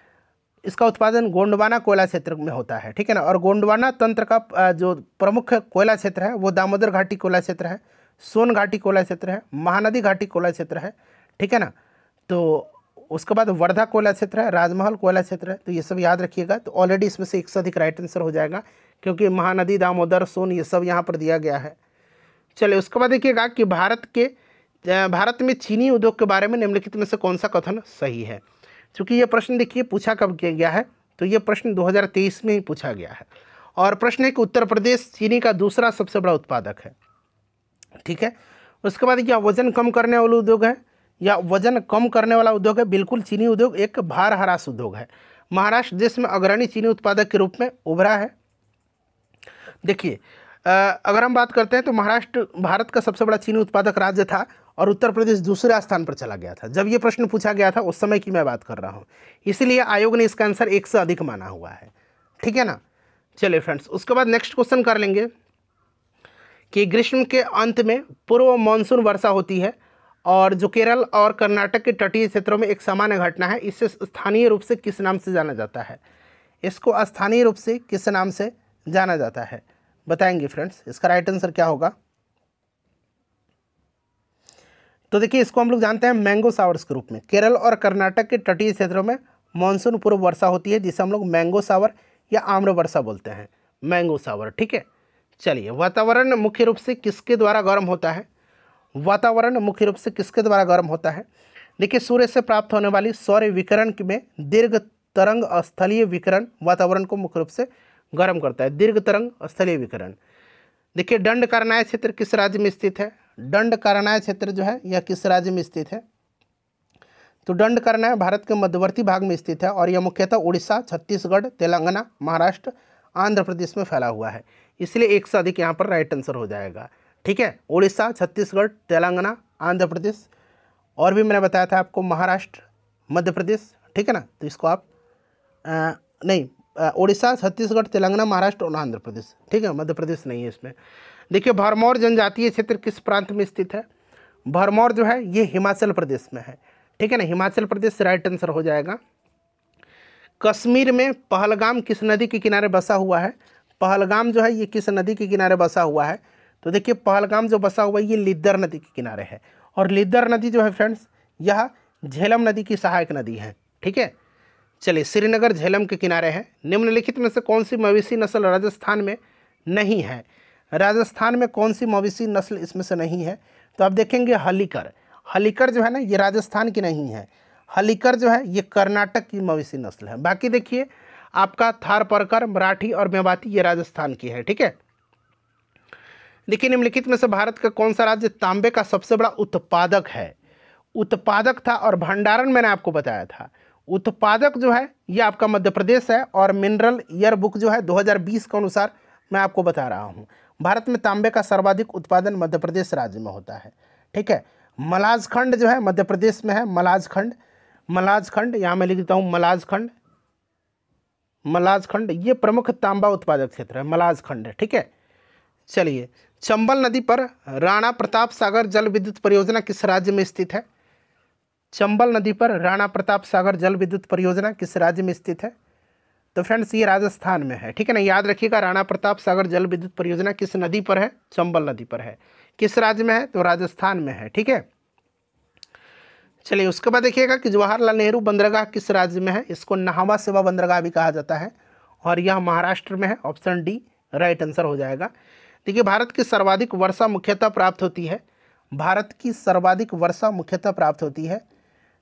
इसका उत्पादन गोंडवाना कोयला क्षेत्र में होता है ठीक है ना और गोंडवाना तंत्र का जो प्रमुख कोयला क्षेत्र है वो दामोदर घाटी कोयला क्षेत्र है सोन घाटी कोयला क्षेत्र है महानदी घाटी कोयला क्षेत्र है ठीक है ना तो उसके बाद वर्धा कोयला क्षेत्र है राजमहल कोयला क्षेत्र है तो ये सब याद रखिएगा तो ऑलरेडी इसमें से एक से अधिक राइट आंसर हो जाएगा क्योंकि महानदी दामोदर सोन ये सब यहाँ पर दिया गया है चलिए उसके बाद देखिएगा कि भारत के भारत में चीनी उद्योग के बारे में निम्नलिखित में से कौन सा कथन सही है चूँकि ये प्रश्न देखिए पूछा कब किया गया है तो ये प्रश्न 2023 में ही पूछा गया है और प्रश्न है कि उत्तर प्रदेश चीनी का दूसरा सबसे बड़ा उत्पादक है ठीक है उसके बाद क्या वजन कम करने वाला उद्योग है या वजन कम करने वाला उद्योग है बिल्कुल चीनी उद्योग एक भार हरास उद्योग है महाराष्ट्र देश में अग्रणी चीनी उत्पादक के रूप में उभरा है देखिए अगर हम बात करते हैं तो महाराष्ट्र भारत का सबसे बड़ा चीनी उत्पादक राज्य था और उत्तर प्रदेश दूसरे स्थान पर चला गया था जब ये प्रश्न पूछा गया था उस समय की मैं बात कर रहा हूँ इसलिए आयोग ने इसका आंसर एक से अधिक माना हुआ है ठीक है ना चलिए फ्रेंड्स उसके बाद नेक्स्ट क्वेश्चन कर लेंगे कि ग्रीष्म के अंत में पूर्व मानसून वर्षा होती है और जो केरल और कर्नाटक के तटीय क्षेत्रों में एक सामान्य घटना है इसे स्थानीय रूप से किस नाम से जाना जाता है इसको स्थानीय रूप से किस नाम से जाना जाता है बताएंगे फ्रेंड्स इसका राइट आंसर क्या होगा तो देखिए इसको हम लोग जानते हैं मैंगो सावर्स के रूप में केरल और कर्नाटक के तटीय क्षेत्रों में मानसून पूर्व वर्षा होती है जिसे हम लोग मैंगो सावर या आम्र वर्षा बोलते हैं मैंगो सावर ठीक है चलिए वातावरण मुख्य रूप से किसके द्वारा गर्म होता है वातावरण मुख्य रूप से किसके द्वारा गर्म होता है देखिए सूर्य से प्राप्त होने वाली सौर्य विकरण में दीर्घ तरंग स्थलीय विकरण वातावरण को मुख्य रूप से गर्म करता है दीर्घ तरंग स्थलीय विकरण देखिए दंड कारणाय क्षेत्र किस राज्य में स्थित है दंड कारणाय क्षेत्र जो है यह किस राज्य में स्थित है तो दंड कारणाय भारत के मध्यवर्ती भाग में स्थित है और यह मुख्यतः उड़ीसा छत्तीसगढ़ तेलंगाना महाराष्ट्र आंध्र प्रदेश में फैला हुआ है इसलिए एक से अधिक यहाँ पर राइट आंसर हो जाएगा ठीक है उड़ीसा छत्तीसगढ़ तेलंगाना आंध्र प्रदेश और भी मैंने बताया था आपको महाराष्ट्र मध्य प्रदेश ठीक है ना तो इसको आप आ, नहीं उड़ीसा छत्तीसगढ़ तेलंगाना महाराष्ट्र और आंध्र प्रदेश ठीक है मध्य प्रदेश नहीं है इसमें देखिए भरमौर जनजातीय क्षेत्र किस प्रांत में स्थित है भरमौर जो है ये हिमाचल प्रदेश में है ठीक है ना हिमाचल प्रदेश राइट आंसर हो जाएगा कश्मीर में पहलगाम किस नदी के किनारे बसा हुआ है पहलगाम जो है ये किस नदी के किनारे बसा हुआ है तो देखिए पहलगाम जो बसा हुआ है ये लिद्दर नदी के किनारे है और लिद्दर नदी जो है फ्रेंड्स यह झेलम नदी की सहायक नदी है ठीक है चलिए श्रीनगर झेलम के किनारे है निम्नलिखित में से कौन सी मवेशी नस्ल राजस्थान में नहीं है राजस्थान में कौन सी मवेशी नस्ल इसमें से नहीं है तो आप देखेंगे हलीकर हलीकर जो है ना ये राजस्थान की नहीं है हलीकर जो है ये कर्नाटक की मवेशी नस्ल है बाकी देखिए आपका थार परकर मराठी और मेवाती ये राजस्थान की है ठीक है देखिए निम्नलिखित में से भारत का कौन सा राज्य तांबे का सबसे बड़ा उत्पादक है उत्पादक था और भंडारण मैंने आपको बताया था उत्पादक जो है ये आपका मध्य प्रदेश है और मिनरल ईयर बुक जो है 2020 के अनुसार मैं आपको बता रहा हूँ भारत में तांबे का सर्वाधिक उत्पादन मध्य प्रदेश राज्य में होता है ठीक है मलाजखंड जो है मध्य प्रदेश में है मलाजखंड मलाजखंड यहाँ मैं लिख देता हूँ मलाजखंड मलाजखंड ये प्रमुख तांबा उत्पादक क्षेत्र है मलाजखंड ठीक है चलिए चंबल नदी पर राणा प्रताप सागर जल विद्युत परियोजना किस राज्य में स्थित है चंबल नदी पर राणा प्रताप सागर जल विद्युत परियोजना किस राज्य में स्थित है तो फ्रेंड्स ये राजस्थान में है ठीक है ना याद रखिएगा राणा प्रताप सागर जल विद्युत परियोजना किस नदी पर है चंबल नदी पर है किस राज्य में है तो राजस्थान में है ठीक है चलिए उसके बाद देखिएगा कि जवाहरलाल नेहरू बंदरगाह किस राज्य में है इसको नहावा सेवा बंदरगाह भी कहा जाता है और यह महाराष्ट्र में है ऑप्शन डी राइट आंसर हो जाएगा देखिए भारत की सर्वाधिक वर्षा मुख्यतः प्राप्त होती है भारत की सर्वाधिक वर्षा मुख्यतः प्राप्त होती है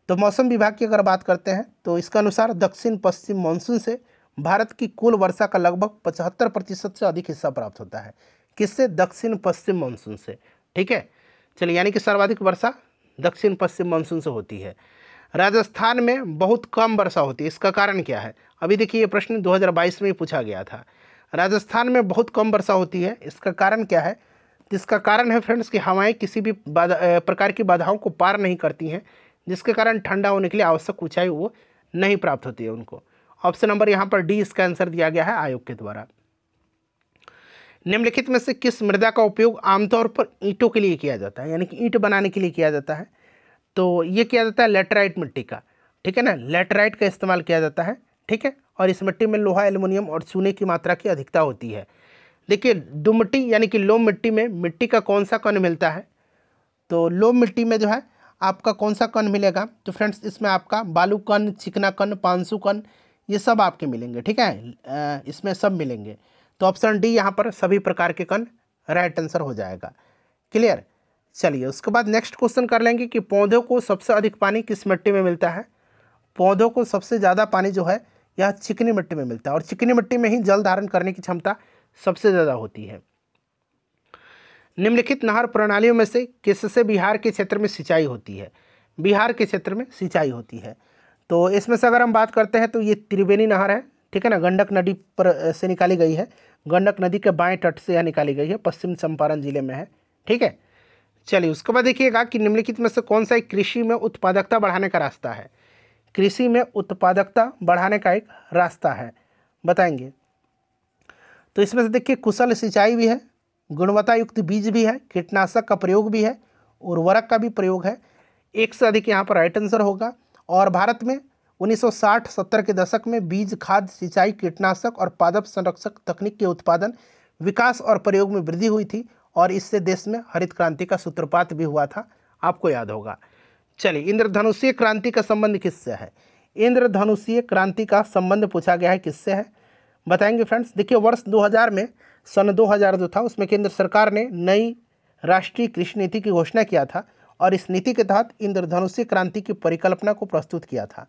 तो मौसम विभाग की अगर बात करते हैं तो इसके अनुसार दक्षिण पश्चिम मानसून से भारत की कुल वर्षा का लगभग पचहत्तर प्रतिशत से अधिक हिस्सा प्राप्त होता है किससे दक्षिण पश्चिम मानसून से ठीक है चलिए यानी कि सर्वाधिक वर्षा दक्षिण पश्चिम मानसून से होती है राजस्थान में बहुत कम वर्षा होती है इसका कारण क्या है अभी देखिए ये प्रश्न 2022 में पूछा गया था राजस्थान में बहुत कम वर्षा होती है इसका कारण क्या है जिसका कारण है फ्रेंड्स कि हवाएं किसी भी प्रकार की बाधाओं को पार नहीं करती हैं जिसके कारण ठंडा होने के लिए आवश्यक ऊंचाई वो नहीं प्राप्त होती है उनको ऑप्शन नंबर यहाँ पर डी इसका आंसर दिया गया है आयोग के द्वारा निम्नलिखित में से किस मृदा का उपयोग आमतौर पर ईंटों के लिए किया जाता है यानी कि ईंट बनाने के लिए किया जाता है तो ये किया जाता है लेटराइट मिट्टी का ठीक है ना लेटराइट का इस्तेमाल किया जाता है ठीक है और इस मिट्टी में लोहा एल्युमिनियम और चूने की मात्रा की अधिकता होती है देखिए दुमट्टी यानी कि लोम मिट्टी में मिट्टी का कौन सा कण मिलता है तो लोम मिट्टी में जो है आपका कौन सा कण मिलेगा तो फ्रेंड्स इसमें आपका बालू कण चिकना कण पांसू कण ये सब आपके मिलेंगे ठीक है इसमें सब मिलेंगे तो ऑप्शन डी यहाँ पर सभी प्रकार के कण राइट आंसर हो जाएगा क्लियर चलिए उसके बाद नेक्स्ट क्वेश्चन कर लेंगे कि पौधों को सबसे अधिक पानी किस मिट्टी में मिलता है पौधों को सबसे ज़्यादा पानी जो है यह चिकनी मिट्टी में मिलता है और चिकनी मिट्टी में ही जल धारण करने की क्षमता सबसे ज़्यादा होती है निम्नलिखित नहर प्रणालियों में से किससे बिहार के क्षेत्र में सिंचाई होती है बिहार के क्षेत्र में सिंचाई होती है तो इसमें से अगर हम बात करते हैं तो ये त्रिवेणी नहर है ठीक है ना गंडक नदी पर से निकाली गई है गंडक नदी के बाएं तट से यह निकाली गई है पश्चिम चंपारण जिले में है ठीक है चलिए उसके बाद देखिएगा कि निम्नलिखित में से कौन सा एक कृषि में उत्पादकता बढ़ाने का रास्ता है कृषि में उत्पादकता बढ़ाने का एक रास्ता है बताएंगे तो इसमें से देखिए कुशल सिंचाई भी है गुणवत्ता युक्त बीज भी है कीटनाशक का प्रयोग भी है उर्वरक का भी प्रयोग है एक से अधिक यहाँ पर राइट आंसर होगा और भारत में 1960 सौ के दशक में बीज खाद सिंचाई कीटनाशक और पादप संरक्षक तकनीक के उत्पादन विकास और प्रयोग में वृद्धि हुई थी और इससे देश में हरित क्रांति का सूत्रपात भी हुआ था आपको याद होगा चलिए इंद्रधनुषीय क्रांति का संबंध किससे है इंद्रधनुषीय क्रांति का संबंध पूछा गया है किससे है बताएंगे फ्रेंड्स देखिए वर्ष 2000 में सन 2000 जो था उसमें केंद्र सरकार ने नई राष्ट्रीय कृषि नीति की घोषणा किया था और इस नीति के तहत इंद्रधनुषीय क्रांति की परिकल्पना को प्रस्तुत किया था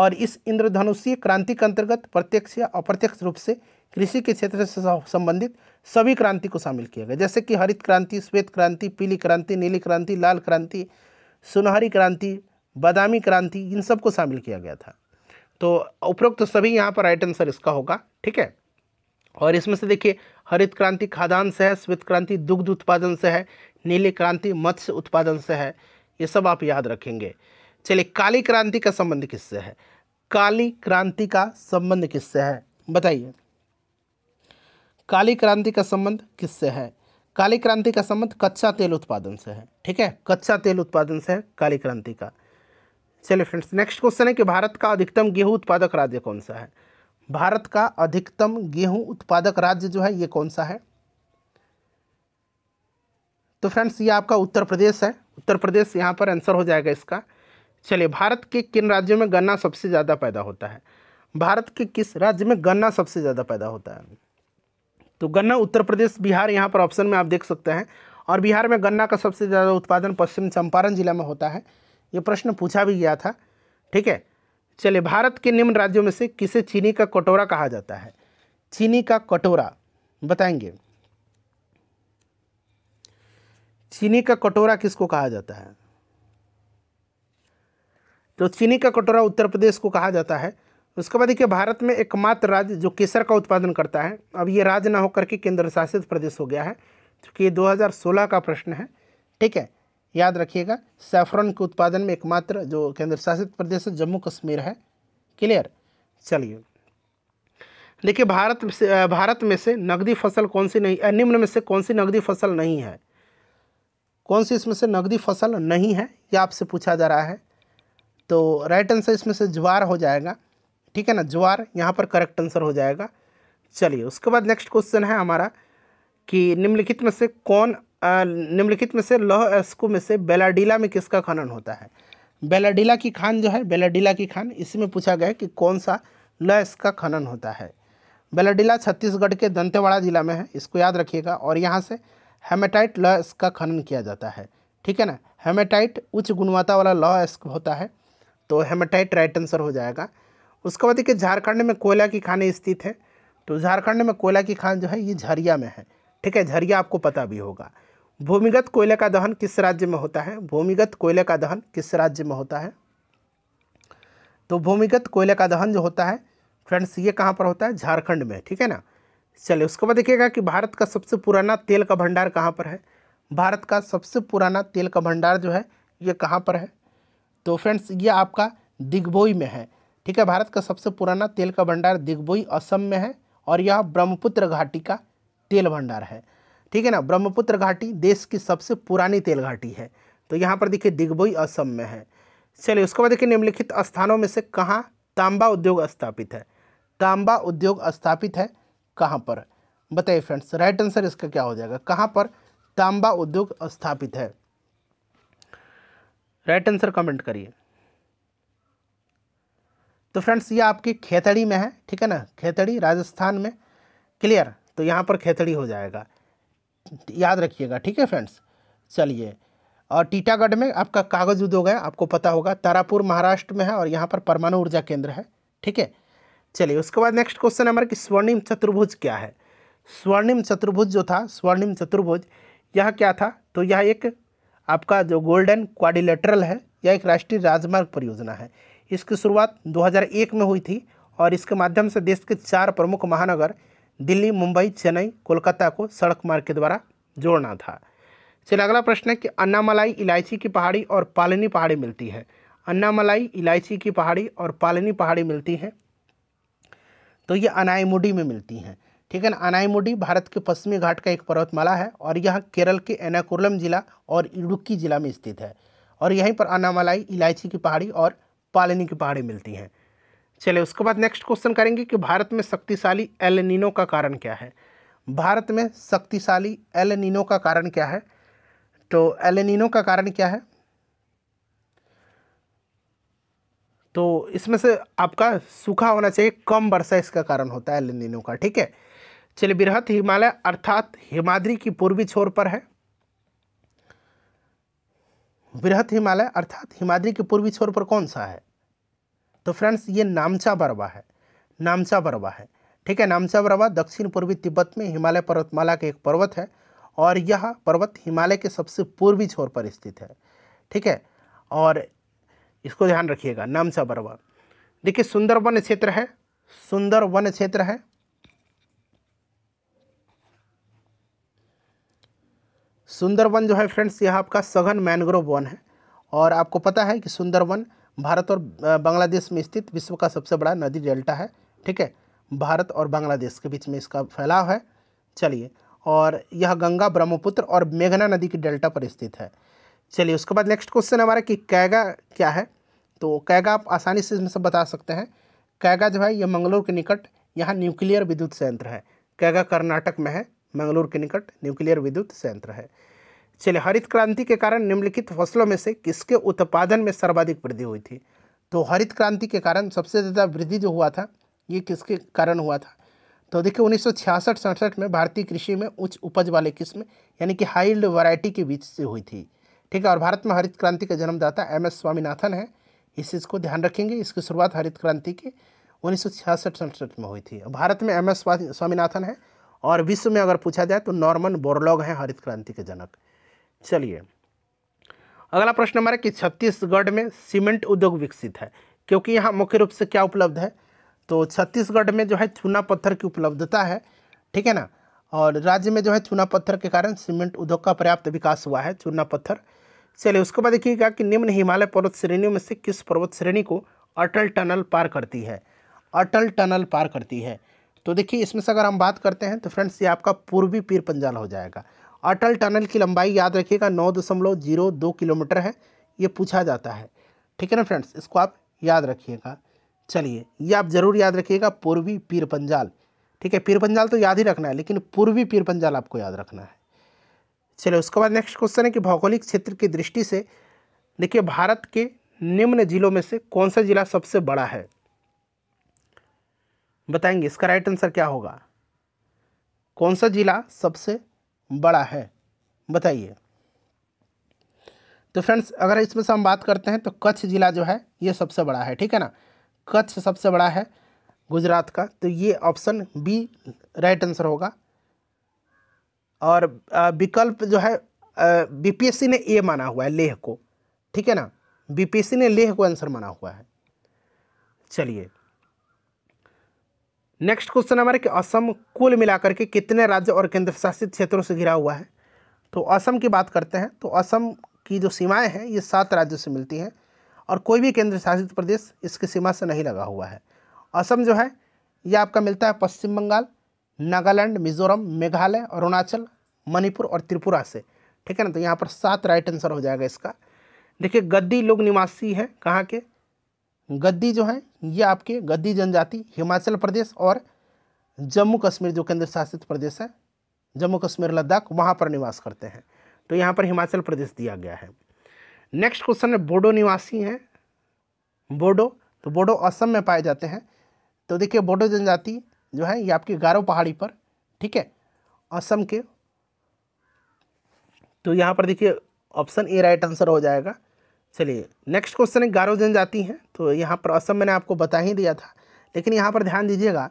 और इस इंद्रधनुषीय क्रांति के अंतर्गत प्रत्यक्ष या अप्रत्यक्ष रूप से कृषि के क्षेत्र से संबंधित सभी क्रांति को शामिल किया गया जैसे कि हरित क्रांति श्वेत क्रांति पीली क्रांति नीली क्रांति लाल क्रांति सुनहरी क्रांति बादामी क्रांति इन सब को शामिल किया गया था तो उपरोक्त तो सभी यहाँ पर राइट आंसर इसका होगा ठीक है और इसमें से देखिए हरित क्रांति खाद्यान्न से है श्वेत क्रांति दुग्ध उत्पादन से है नीली क्रांति मत्स्य उत्पादन से है ये सब आप याद रखेंगे चलिए काली क्रांति का संबंध किससे है काली क्रांति का संबंध किससे है बताइए काली क्रांति का संबंध किससे है काली क्रांति का संबंध कच्चा तेल उत्पादन से है ठीक है कच्चा तेल उत्पादन से है काली क्रांति का चलिए फ्रेंड्स नेक्स्ट क्वेश्चन है कि भारत का अधिकतम गेहूं उत्पादक राज्य कौन सा है भारत का अधिकतम गेहूं उत्पादक राज्य जो है ये कौन सा है तो फ्रेंड्स ये आपका उत्तर प्रदेश है उत्तर प्रदेश यहाँ पर आंसर हो जाएगा इसका चलिए भारत के किन राज्यों में गन्ना सबसे ज़्यादा पैदा होता है भारत के किस राज्य में गन्ना सबसे ज़्यादा पैदा होता है तो गन्ना उत्तर प्रदेश बिहार यहाँ पर ऑप्शन में आप देख सकते हैं और बिहार में गन्ना का सबसे ज़्यादा उत्पादन पश्चिम चंपारण जिला में होता है ये प्रश्न पूछा भी गया था ठीक है चलिए भारत के निम्न राज्यों में से किसे चीनी का कटोरा कहा जाता है चीनी का कटोरा बताएंगे चीनी का कटोरा किसको कहा जाता है तो चीनी का कटोरा उत्तर प्रदेश को कहा जाता है उसके बाद देखिए भारत में एकमात्र राज्य जो केसर का उत्पादन करता है अब ये राज्य ना होकर के केंद्र शासित प्रदेश हो गया है क्योंकि ये 2016 का प्रश्न है ठीक है याद रखिएगा सैफरन के उत्पादन में एकमात्र जो केंद्र शासित प्रदेश जम्मू कश्मीर है क्लियर चलिए देखिए भारत से भारत में से नकदी फसल कौन सी नहीं निम्न में से कौन सी नकदी फसल नहीं है कौन सी इसमें से नकदी फसल नहीं है यह आपसे पूछा जा रहा है तो राइट आंसर इसमें से ज्वार हो जाएगा ठीक है ना ज्वार यहाँ पर करेक्ट आंसर हो जाएगा चलिए उसके बाद नेक्स्ट क्वेश्चन है हमारा कि निम्नलिखित में से कौन निम्नलिखित में से लौह एस्को में से बेलाडीला में किसका खनन होता है बेलाडीला की खान जो है बेलाडीला की खान इसी में पूछा गया कि कौन सा लौह इसका खनन होता है बेलाडीला छत्तीसगढ़ के दंतेवाड़ा जिला में है इसको याद रखिएगा और यहाँ से हेमेटाइट लौह का खनन किया जाता है ठीक है ना हेमेटाइट उच्च गुणवत्ता वाला लौह एस्क होता है तो हेमेटाइट राइट आंसर हो जाएगा उसके बाद देखिए झारखंड में कोयला की खाने स्थित है तो झारखंड में कोयला की खान जो है ये झरिया में है ठीक है झरिया आपको पता भी होगा भूमिगत कोयले का दहन किस राज्य में होता है भूमिगत कोयले का दहन किस राज्य में होता है तो भूमिगत कोयले का दहन जो होता है फ्रेंड्स ये कहाँ पर होता है झारखंड में ठीक है ना चलिए उसके बाद देखिएगा कि भारत का सबसे पुराना तेल का भंडार कहाँ पर है भारत का सबसे पुराना तेल का भंडार जो है ये कहाँ पर है तो फ्रेंड्स ये आपका दिग्भोई में है ठीक है भारत का सबसे पुराना तेल का भंडार दिग्बोई असम में है और यह ब्रह्मपुत्र घाटी का तेल भंडार है ठीक है ना ब्रह्मपुत्र घाटी देश की सबसे पुरानी तेल घाटी है तो यहाँ पर देखिए दिग्बोई असम में है चलिए उसके बाद देखिए निम्नलिखित स्थानों में से कहाँ तांबा उद्योग स्थापित है तांबा उद्योग स्थापित है कहाँ पर बताइए फ्रेंड्स राइट आंसर इसका क्या हो जाएगा कहाँ पर तांबा उद्योग स्थापित है राइट आंसर कमेंट करिए तो फ्रेंड्स ये आपके खेतड़ी में है ठीक है ना खेतड़ी राजस्थान में क्लियर तो यहाँ पर खेतड़ी हो जाएगा याद रखिएगा ठीक है फ्रेंड्स चलिए और टीटागढ़ में आपका कागज उद्योग है आपको पता होगा तारापुर महाराष्ट्र में है और यहाँ पर परमाणु ऊर्जा केंद्र है ठीक है चलिए उसके बाद नेक्स्ट क्वेश्चन हमारा कि स्वर्णिम चतुर्भुज क्या है स्वर्णिम चतुर्भुज जो था स्वर्णिम चतुर्भुज यह क्या था तो यह एक आपका जो गोल्डन क्वाडिलेटरल है यह एक राष्ट्रीय राजमार्ग परियोजना है इसकी शुरुआत 2001 में हुई थी और इसके माध्यम से देश के चार प्रमुख महानगर दिल्ली मुंबई चेन्नई कोलकाता को सड़क मार्ग के द्वारा जोड़ना था चलिए अगला प्रश्न है कि अन्नामलाई इलायची की पहाड़ी और पालनी पहाड़ी मिलती है अन्नामलाई इलायची की पहाड़ी और पालनी पहाड़ी मिलती है तो ये अनाईमुडी में मिलती हैं ठीक है ना अनाईमुडी भारत के पश्चिमी घाट का एक पर्वतमाला है और यह केरल के एनाकुलम जिला और इडुक्की जिला में स्थित है और यहीं पर अनामलाई इलायची की पहाड़ी और पालनी की पहाड़ी मिलती हैं चले उसके बाद नेक्स्ट क्वेश्चन करेंगे कि भारत में शक्तिशाली एलनिनो का कारण क्या है भारत में शक्तिशाली एलनिनो का कारण क्या है तो एलनिनो का कारण क्या है तो इसमें से आपका सूखा होना चाहिए कम वर्षा इसका कारण होता है एलनिनो का ठीक है चलिए बृहत हिमालय अर्थात हिमाद्री की पूर्वी छोर पर है बृहत हिमालय अर्थात हिमाद्री के पूर्वी छोर पर कौन सा है तो फ्रेंड्स ये नामचा बरवा है नामचा बरवा है ठीक है नामचा बरवा दक्षिण पूर्वी तिब्बत में हिमालय पर्वतमाला का एक पर्वत है और यह पर्वत हिमालय के सबसे पूर्वी छोर पर स्थित है ठीक है और इसको ध्यान रखिएगा नामचा बरवा देखिए सुंदर वन क्षेत्र है सुंदर वन क्षेत्र है सुंदरवन जो है फ्रेंड्स यह आपका सघन मैनग्रोव वन है और आपको पता है कि सुंदरवन भारत और बांग्लादेश में स्थित विश्व का सबसे बड़ा नदी डेल्टा है ठीक है भारत और बांग्लादेश के बीच में इसका फैलाव है चलिए और यह गंगा ब्रह्मपुत्र और मेघना नदी की डेल्टा पर स्थित है चलिए उसके बाद नेक्स्ट क्वेश्चन हमारा कि कैगा क्या है तो कैगा आप आसानी से इसमें सब बता सकते हैं कैगा जो है यह मंगलोर के निकट यहाँ न्यूक्लियर विद्युत संयंत्र है कैगा कर्नाटक में है मंगलूर के निकट न्यूक्लियर विद्युत संयंत्र है चलिए हरित क्रांति के कारण निम्नलिखित फसलों में से किसके उत्पादन में सर्वाधिक वृद्धि हुई थी तो हरित क्रांति के कारण सबसे ज़्यादा वृद्धि जो हुआ था ये किसके कारण हुआ था तो देखिए उन्नीस सौ में भारतीय कृषि में उच्च उपज वाले किस्म यानी कि हाइल्ड वैरायटी के बीच से हुई थी ठीक है और भारत में हरित क्रांति के जन्मदाता एम एस स्वामीनाथन है इस चीज़ को ध्यान रखेंगे इसकी शुरुआत हरित क्रांति की उन्नीस सौ में हुई थी भारत में एम एस स्वामीनाथन है और विश्व में अगर पूछा जाए तो नॉर्मन बोरलॉग हैं हरित क्रांति के जनक चलिए अगला प्रश्न हमारा कि छत्तीसगढ़ में सीमेंट उद्योग विकसित है क्योंकि यहाँ मुख्य रूप से क्या उपलब्ध है तो छत्तीसगढ़ में जो है चूना पत्थर की उपलब्धता है ठीक है ना और राज्य में जो है चूना पत्थर के कारण सीमेंट उद्योग का पर्याप्त विकास हुआ है चूना पत्थर चलिए उसके बाद देखिएगा कि निम्न हिमालय पर्वत श्रेणियों में से किस पर्वत श्रेणी को अटल टनल पार करती है अटल टनल पार करती है तो देखिए इसमें से अगर हम बात करते हैं तो फ्रेंड्स ये आपका पूर्वी पीर पंजाल हो जाएगा अटल टनल की लंबाई याद रखिएगा नौ दशमलव जीरो दो किलोमीटर है ये पूछा जाता है ठीक है ना फ्रेंड्स इसको आप याद रखिएगा चलिए ये आप ज़रूर याद रखिएगा पूर्वी पीर पंजाल ठीक है पीर पंजाल तो याद ही रखना है लेकिन पूर्वी पीर पंजाल आपको याद रखना है चलिए उसके बाद नेक्स्ट क्वेश्चन है कि भौगोलिक क्षेत्र की दृष्टि से देखिए भारत के निम्न जिलों में से कौन सा जिला सबसे बड़ा है बताएंगे इसका राइट आंसर क्या होगा कौन सा ज़िला सबसे बड़ा है बताइए तो फ्रेंड्स अगर इसमें से हम बात करते हैं तो कच्छ ज़िला जो है ये सबसे बड़ा है ठीक है ना कच्छ सबसे बड़ा है गुजरात का तो ये ऑप्शन बी राइट आंसर होगा और विकल्प जो है बीपीएससी ने ए माना हुआ है लेह को ठीक है ना बीपीएससी ने लेह को आंसर माना हुआ है चलिए नेक्स्ट क्वेश्चन हमारे कि असम कुल मिलाकर के कितने राज्य और केंद्र शासित क्षेत्रों से घिरा हुआ है तो असम की बात करते हैं तो असम की जो सीमाएं हैं ये सात राज्यों से मिलती हैं और कोई भी केंद्र शासित प्रदेश इसकी सीमा से नहीं लगा हुआ है असम जो है ये आपका मिलता है पश्चिम बंगाल नागालैंड मिजोरम मेघालय अरुणाचल मणिपुर और त्रिपुरा से ठीक है ना तो यहाँ पर सात राइट आंसर हो जाएगा इसका देखिए गद्दी लोग निवासी हैं कहाँ के गद्दी जो हैं ये आपके गद्दी जनजाति हिमाचल प्रदेश और जम्मू कश्मीर जो केंद्र शासित प्रदेश है जम्मू कश्मीर लद्दाख वहाँ पर निवास करते हैं तो यहाँ पर हिमाचल प्रदेश दिया गया है नेक्स्ट क्वेश्चन है बोडो निवासी हैं बोडो तो बोडो असम में पाए जाते हैं तो देखिए बोडो जनजाति जो है ये आपकी गारो पहाड़ी पर ठीक है असम के तो यहाँ पर देखिए ऑप्शन ए राइट आंसर हो जाएगा चलिए नेक्स्ट क्वेश्चन है गारो जनजाति हैं तो यहाँ पर असम मैंने आपको बता ही दिया था लेकिन यहाँ पर ध्यान दीजिएगा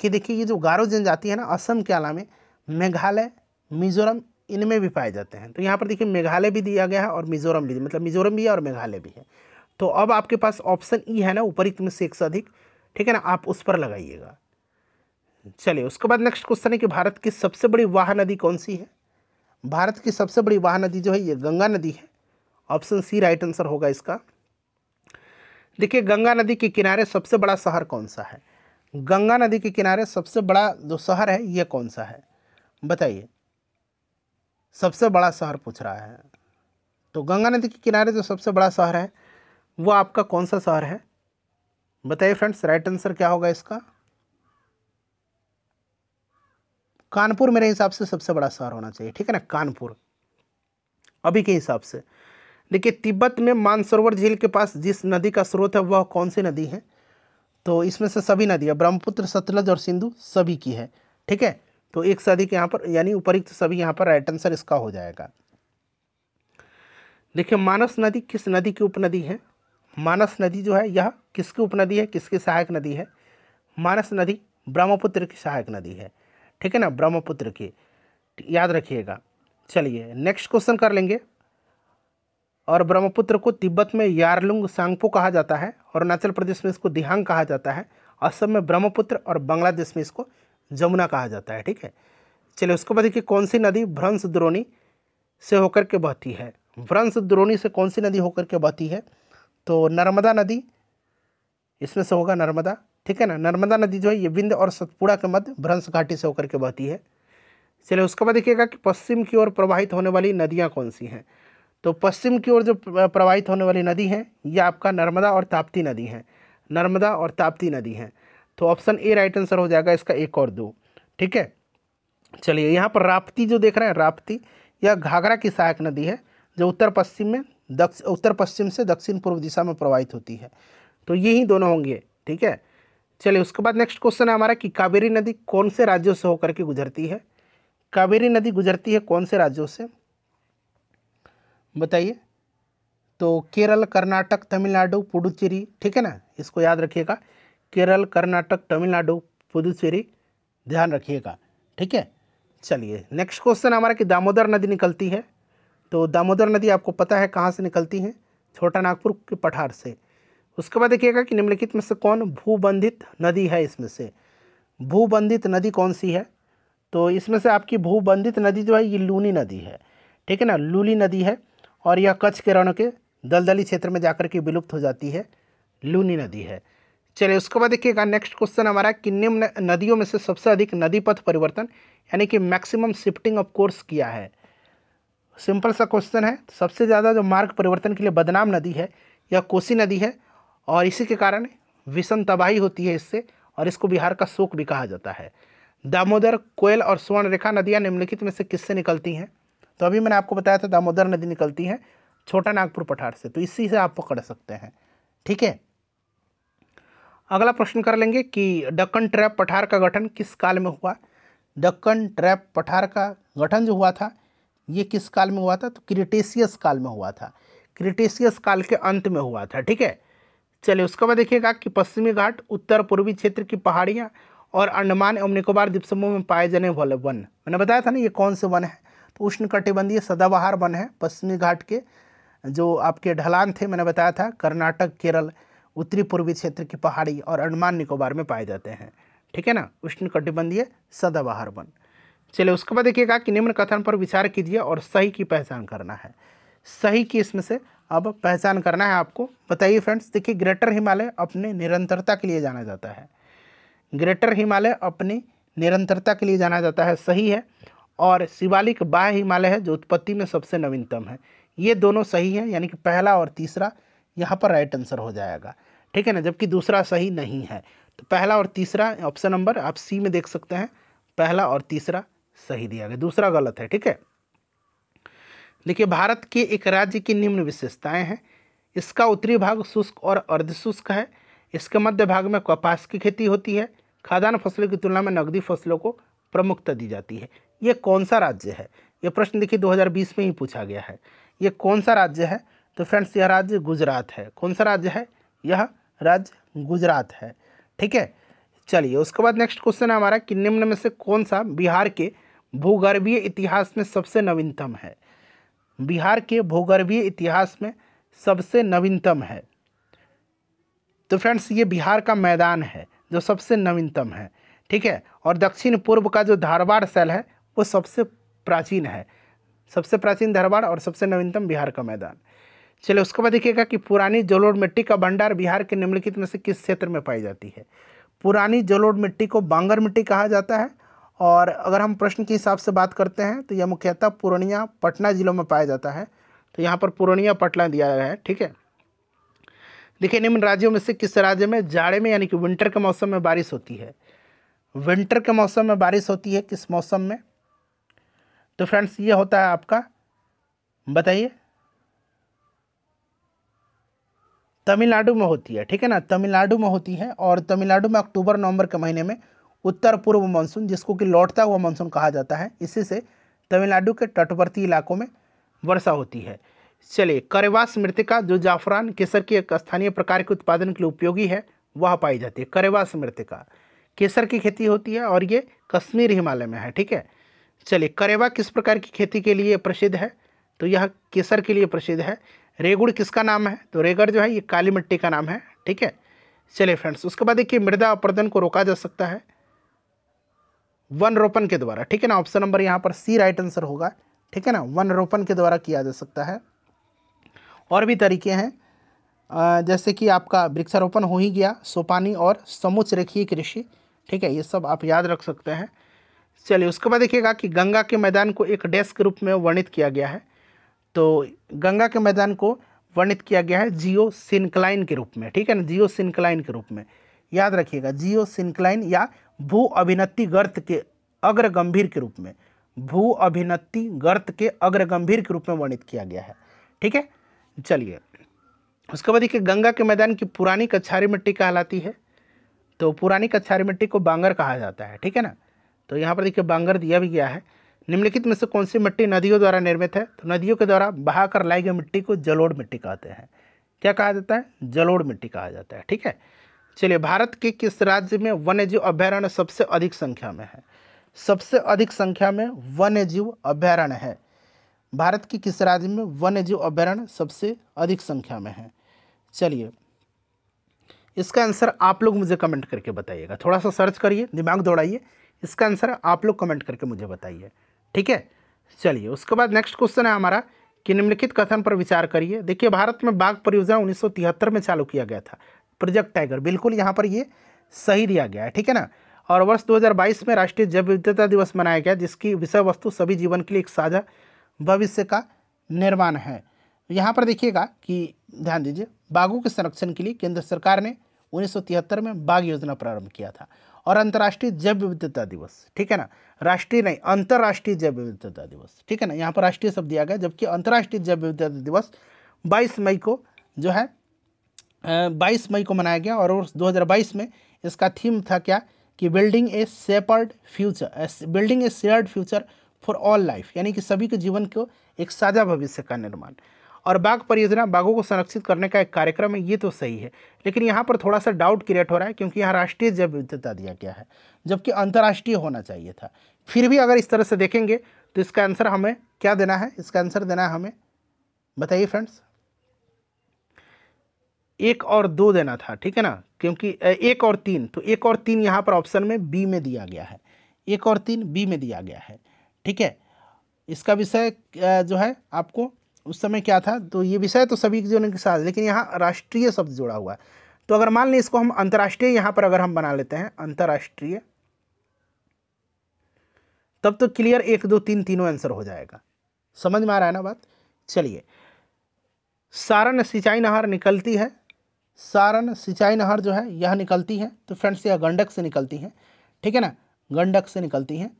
कि देखिए ये जो गारो जनजाति है ना असम के अलावा में मेघालय मिजोरम इनमें भी पाए जाते हैं तो यहाँ पर देखिए मेघालय भी दिया गया है और मिजोरम भी मतलब मिजोरम भी है और मेघालय भी है तो अब आपके पास ऑप्शन ई e है ना उपरिक्त में से एक से अधिक ठीक है ना आप उस पर लगाइएगा चलिए उसके बाद नेक्स्ट क्वेश्चन है कि भारत की सबसे बड़ी वाह नदी कौन सी है भारत की सबसे बड़ी वाह नदी जो है ये गंगा नदी है ऑप्शन सी राइट आंसर होगा इसका देखिए गंगा नदी के किनारे सबसे बड़ा शहर कौन सा है गंगा नदी के किनारे सबसे बड़ा जो शहर है ये कौन सा है बताइए सबसे बड़ा शहर पूछ रहा है तो गंगा नदी के किनारे जो सबसे बड़ा शहर है वो आपका कौन सा शहर है बताइए फ्रेंड्स राइट आंसर क्या होगा इसका कानपुर मेरे हिसाब से सबसे बड़ा शहर होना चाहिए ठीक है ना कानपुर अभी के हिसाब से देखिए तिब्बत में मानसरोवर झील के पास जिस नदी का स्रोत है वह कौन सी नदी है तो इसमें से सभी नदियाँ ब्रह्मपुत्र सतलज और सिंधु सभी की है ठीक है तो एक सदी के यहाँ पर यानी उपरिक्त सभी यहाँ पर राइट आंसर इसका हो जाएगा देखिए मानस नदी किस नदी की उपनदी है मानस नदी जो है यह किसकी उपनदी है किसकी सहायक नदी है मानस नदी ब्रह्मपुत्र की सहायक नदी है ठीक है ना ब्रह्मपुत्र की याद रखिएगा चलिए नेक्स्ट क्वेश्चन कर लेंगे और ब्रह्मपुत्र को तिब्बत में यारलुंग सांगपो कहा जाता है और अरुणाचल प्रदेश में इसको दिहांग कहा जाता है असम में ब्रह्मपुत्र और बांग्लादेश में इसको जमुना कहा जाता है ठीक है चलिए उसके बाद देखिए कौन सी नदी भ्रंश द्रोणी से होकर के बहती है भ्रंश द्रोणी से कौन सी नदी होकर के बहती है तो नर्मदा नदी इसमें से होगा नर्मदा ठीक है ना नर्मदा नदी जो है ये विंध्य और सतपुड़ा के मध्य भ्रंश घाटी से होकर के बहती है चलिए उसके बाद देखिएगा कि पश्चिम की ओर प्रवाहित होने वाली नदियाँ कौन सी हैं तो पश्चिम की ओर जो प्रवाहित होने वाली नदी है ये आपका नर्मदा और ताप्ती नदी है नर्मदा और ताप्ती नदी है तो ऑप्शन ए राइट आंसर हो जाएगा इसका एक और दो ठीक है चलिए यहाँ पर राप्ती जो देख रहे हैं राप्ती यह घाघरा की सहायक नदी है जो उत्तर पश्चिम में दक्ष उत्तर पश्चिम से दक्षिण पूर्व दिशा में प्रवाहित होती है तो यही दोनों होंगे ठीक है चलिए उसके बाद नेक्स्ट क्वेश्चन है हमारा कि कावेरी नदी कौन से राज्यों से होकर के गुजरती है कावेरी नदी गुजरती है कौन से राज्यों से बताइए तो केरल कर्नाटक तमिलनाडु पुडुचेरी ठीक है ना इसको याद रखिएगा केरल कर्नाटक तमिलनाडु पुडुचेरी ध्यान रखिएगा ठीक है चलिए नेक्स्ट क्वेश्चन हमारा कि दामोदर नदी निकलती है तो दामोदर नदी आपको पता है कहाँ से निकलती है छोटा नागपुर के पठार से उसके बाद देखिएगा कि निम्नलिखित में से कौन भूबंधित नदी है इसमें से भूबंधित नदी कौन सी है तो इसमें से आपकी भूबंधित नदी जो है ये लूनी नदी है ठीक है ना लूली नदी है और यह कच्छ के रण के दलदली क्षेत्र में जाकर के विलुप्त हो जाती है लूनी नदी है चलिए उसके बाद देखिएगा नेक्स्ट क्वेश्चन हमारा कि निम्न नदियों में से सबसे अधिक नदी पथ परिवर्तन यानी कि मैक्सिमम शिफ्टिंग ऑफ कोर्स किया है सिंपल सा क्वेश्चन है सबसे ज़्यादा जो मार्ग परिवर्तन के लिए बदनाम नदी है यह कोसी नदी है और इसी के कारण विषम तबाही होती है इससे और इसको बिहार का शोक भी कहा जाता है दामोदर कोयल और स्वर्ण रेखा नदियाँ निम्नलिखित में से किससे निकलती हैं तो अभी मैंने आपको बताया था दामोदर नदी निकलती है छोटा नागपुर पठार से तो इसी से आप पकड़ सकते हैं ठीक है अगला प्रश्न कर लेंगे कि डक्कन ट्रैप पठार का गठन किस काल में हुआ डक्कन ट्रैप पठार का गठन जो हुआ था ये किस काल में हुआ था तो क्रिटेशियस काल में हुआ था क्रिटेशियस काल के अंत में हुआ था ठीक है चलिए उसके बाद देखिएगा कि पश्चिमी घाट उत्तर पूर्वी क्षेत्र की पहाड़ियाँ और अंडमान एवं निकोबार द्वीप समूह में पाए जाने वाले वन मैंने बताया था ना ये कौन से वन है तो उष्णकटिबंधीय सदाबहार वन है पश्चिमी घाट के जो आपके ढलान थे मैंने बताया था कर्नाटक केरल उत्तरी पूर्वी क्षेत्र की पहाड़ी और अंडमान निकोबार में पाए जाते हैं ठीक है ना उष्णकटिबंधीय सदाबहार वन चलिए उसके बाद देखिएगा कि निम्न कथन पर विचार कीजिए और सही की पहचान करना है सही की इसमें से अब पहचान करना है आपको बताइए फ्रेंड्स देखिए ग्रेटर हिमालय अपने निरंतरता के लिए जाना जाता है ग्रेटर हिमालय अपनी निरंतरता के लिए जाना जाता है सही है और शिवालिक बाह हिमालय है जो उत्पत्ति में सबसे नवीनतम है ये दोनों सही है यानी कि पहला और तीसरा यहाँ पर राइट आंसर हो जाएगा ठीक है ना जबकि दूसरा सही नहीं है तो पहला और तीसरा ऑप्शन नंबर आप सी में देख सकते हैं पहला और तीसरा सही दिया गया दूसरा गलत है ठीक है देखिए भारत के एक राज्य की निम्न विशेषताएं हैं इसका उत्तरी भाग शुष्क और अर्धशुष्क है इसके मध्य भाग में कपास की खेती होती है खाद्यान्न फसलों की तुलना में नकदी फसलों को प्रमुखता दी जाती है ये कौन सा राज्य है ये प्रश्न देखिए 2020 में ही पूछा गया है ये कौन सा राज्य है तो फ्रेंड्स यह राज्य गुजरात है कौन सा राज्य है यह राज्य गुजरात है ठीक है चलिए उसके बाद नेक्स्ट क्वेश्चन है हमारा कि निम्न में से कौन सा बिहार के भूगर्भीय इतिहास में सबसे नवीनतम है बिहार के भूगर्भीय इतिहास में सबसे नवीनतम है तो फ्रेंड्स ये बिहार का मैदान है जो सबसे नवीनतम है ठीक है और दक्षिण पूर्व का जो धारवाड़ सेल है वो सबसे प्राचीन है सबसे प्राचीन धरवाड़ और सबसे नवीनतम बिहार का मैदान चलिए उसके बाद देखिएगा कि पुरानी जलोड़ मिट्टी का भंडार बिहार के निम्नलिखित में से किस क्षेत्र में पाई जाती है पुरानी जलोड़ मिट्टी को बांगर मिट्टी कहा जाता है और अगर हम प्रश्न के हिसाब से बात करते हैं तो यह मुख्यतः पूर्णिया पटना जिलों में पाया जाता है तो यहाँ पर पूर्णिया पटना दिया गया है ठीक है देखिए निम्न राज्यों में से किस राज्य में जाड़े में यानी कि विंटर के मौसम में बारिश होती है विंटर के मौसम में बारिश होती है किस मौसम में तो फ्रेंड्स ये होता है आपका बताइए तमिलनाडु में होती है ठीक है ना तमिलनाडु में होती है और तमिलनाडु में अक्टूबर नवंबर के महीने में उत्तर पूर्व मानसून जिसको कि लौटता हुआ मानसून कहा जाता है इसी से तमिलनाडु के तटवर्ती इलाकों में वर्षा होती है चलिए करेवास मृतिका जो जाफरान केसर की एक स्थानीय प्रकार के उत्पादन के लिए उपयोगी है वह पाई जाती है करेवास मृतिका केसर की खेती होती है और ये कश्मीर हिमालय में है ठीक है चलिए करेवा किस प्रकार की खेती के लिए प्रसिद्ध है तो यह केसर के लिए प्रसिद्ध है रेगुड़ किसका नाम है तो रेगड़ जो है ये काली मिट्टी का नाम है ठीक है चलिए फ्रेंड्स उसके बाद देखिए मृदा अपर्दन को रोका जा सकता है वन रोपण के द्वारा ठीक है ना ऑप्शन नंबर यहाँ पर सी राइट आंसर होगा ठीक है ना वन रोपण के द्वारा किया जा सकता है और भी तरीके हैं जैसे कि आपका वृक्षारोपण हो ही गया सोपानी और समुच रेखीय कृषि ठीक है ये सब आप याद रख सकते हैं चलिए उसके बाद देखिएगा कि गंगा के मैदान को एक डैश के रूप में वर्णित किया गया है तो गंगा के मैदान को वर्णित किया गया है जियो सिंक्लाइन के रूप में ठीक है ना जियो सिंक्लाइन के रूप में याद रखिएगा जियो सिंक्लाइन या भू अभिनति गर्त के अग्र गंभीर के रूप में भू अभिनति गर्त के अग्र गंभीर के रूप में वर्णित किया गया है ठीक है चलिए उसके बाद देखिए गंगा के मैदान की पुरानी कछारी मिट्टी कहलाती है तो पुरानी कछारी मिट्टी को बांगर कहा जाता है ठीक है ना तो यहाँ पर देखिए बांगर दिया भी गया है निम्नलिखित में से कौन सी मिट्टी नदियों द्वारा निर्मित है तो नदियों के द्वारा बहा कर लाई गई मिट्टी को जलोड़ मिट्टी कहते हैं क्या कहा जाता है जलोड़ मिट्टी कहा जाता है ठीक है चलिए भारत के किस राज्य में वन्यजीव अभ्यारण्य सबसे अधिक संख्या में है सबसे अधिक संख्या में वन्यजीव अभ्यारण्य है भारत के किस राज्य में वन्यजीव अभ्यारण्य सबसे अधिक संख्या में है चलिए इसका आंसर आप लोग मुझे कमेंट करके बताइएगा थोड़ा सा सर्च करिए दिमाग दौड़ाइए इसका आंसर आप लोग कमेंट करके मुझे बताइए ठीक है चलिए उसके बाद नेक्स्ट क्वेश्चन है हमारा कि निम्नलिखित कथन पर विचार करिए देखिए भारत में बाघ परियोजना उन्नीस में चालू किया गया था प्रोजेक्ट टाइगर बिल्कुल यहाँ पर ये सही दिया गया है ठीक है ना और वर्ष 2022 में राष्ट्रीय जैव विविधता दिवस मनाया गया जिसकी विषय वस्तु सभी जीवन के लिए एक साझा भविष्य का निर्माण है यहाँ पर देखिएगा कि ध्यान दीजिए बाघों के संरक्षण के लिए केंद्र सरकार ने उन्नीस में बाघ योजना प्रारंभ किया था और अंतर्राष्ट्रीय जैव विविधता दिवस ठीक है ना राष्ट्रीय नहीं अंतर्राष्ट्रीय जैव विविधता दिवस ठीक है ना यहाँ पर राष्ट्रीय शब्द दिया गया जबकि अंतर्राष्ट्रीय जैव विविधता दिवस बाईस मई को जो है बाईस मई को मनाया गया और दो हज़ार बाईस में इसका थीम था क्या कि building a shared future building a shared future for all life यानी कि सभी के जीवन को एक साझा भविष्य का निर्माण और बाघ परियोजना बाघों को संरक्षित करने का एक कार्यक्रम है ये तो सही है लेकिन यहाँ पर थोड़ा सा डाउट क्रिएट हो रहा है क्योंकि यहाँ राष्ट्रीय जैव विविधता दिया गया है जबकि अंतर्राष्ट्रीय होना चाहिए था फिर भी अगर इस तरह से देखेंगे तो इसका आंसर हमें क्या देना है इसका आंसर देना है हमें बताइए फ्रेंड्स एक और दो देना था ठीक है ना क्योंकि एक और तीन तो एक और तीन यहाँ पर ऑप्शन में बी में दिया गया है एक और तीन बी में दिया गया है ठीक है इसका विषय जो है आपको उस समय क्या था तो ये विषय तो सभी जो के साथ लेकिन यहाँ राष्ट्रीय शब्द जुड़ा हुआ है तो अगर मान लें इसको हम अंतर्राष्ट्रीय यहाँ पर अगर हम बना लेते हैं अंतर्राष्ट्रीय तब तो क्लियर एक दो तीन तीनों आंसर हो जाएगा समझ में आ रहा है ना बात चलिए सारण सिंचाई नहर निकलती है सारण सिंचाई नहर जो है यह निकलती है तो फ्रेंड्स यह गंडक से निकलती है ठीक है ना गंडक से निकलती हैं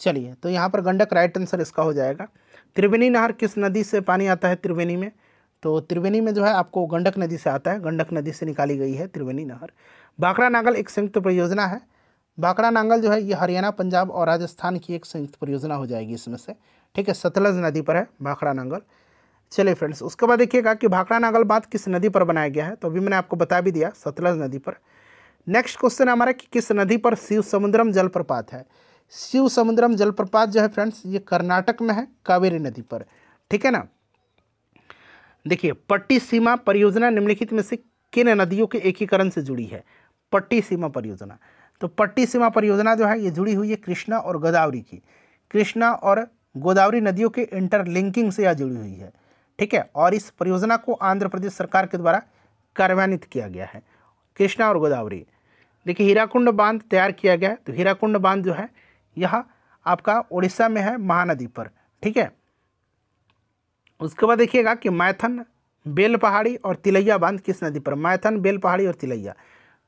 चलिए तो यहाँ पर गंडक राइट आंसर इसका हो जाएगा त्रिवेणी नहर किस नदी से पानी आता है त्रिवेणी में तो त्रिवेणी में जो है आपको गंडक नदी से आता है गंडक नदी से निकाली गई है त्रिवेणी नहर भाखड़ा नांगल एक संयुक्त परियोजना है भाखड़ा नांगल जो है ये हरियाणा पंजाब और राजस्थान की एक संयुक्त परियोजना हो जाएगी इसमें से ठीक है सतलज नदी पर है भाखड़ा नांगल चलिए फ्रेंड्स उसके बाद देखिएगा कि भाखड़ा नांगल बांध किस नदी पर बनाया गया है तो अभी मैंने आपको बता भी दिया सतलज नदी पर नेक्स्ट क्वेश्चन हमारा कि किस नदी पर शिव समुद्रम जलप्रपात है शिव समुद्रम जलप्रपात जो है फ्रेंड्स ये कर्नाटक में है कावेरी नदी पर ठीक है ना देखिए पट्टी सीमा परियोजना निम्नलिखित में से किन नदियों के एकीकरण से जुड़ी है पट्टी सीमा परियोजना तो पट्टी सीमा परियोजना जो है ये जुड़ी हुई है कृष्णा और गोदावरी की कृष्णा और गोदावरी नदियों के इंटरलिंकिंग से यह जुड़ी हुई है ठीक है और इस परियोजना को आंध्र प्रदेश सरकार के द्वारा कार्यान्वित किया गया है कृष्णा और गोदावरी देखिए हीराकुंड बांध तैयार किया गया है तो हीराकुंड बांध जो है यह आपका उड़ीसा में है महानदी पर ठीक है उसके बाद देखिएगा कि मैथन बेल पहाड़ी और तिलैया बांध किस नदी पर मैथन बेल पहाड़ी और तिलैया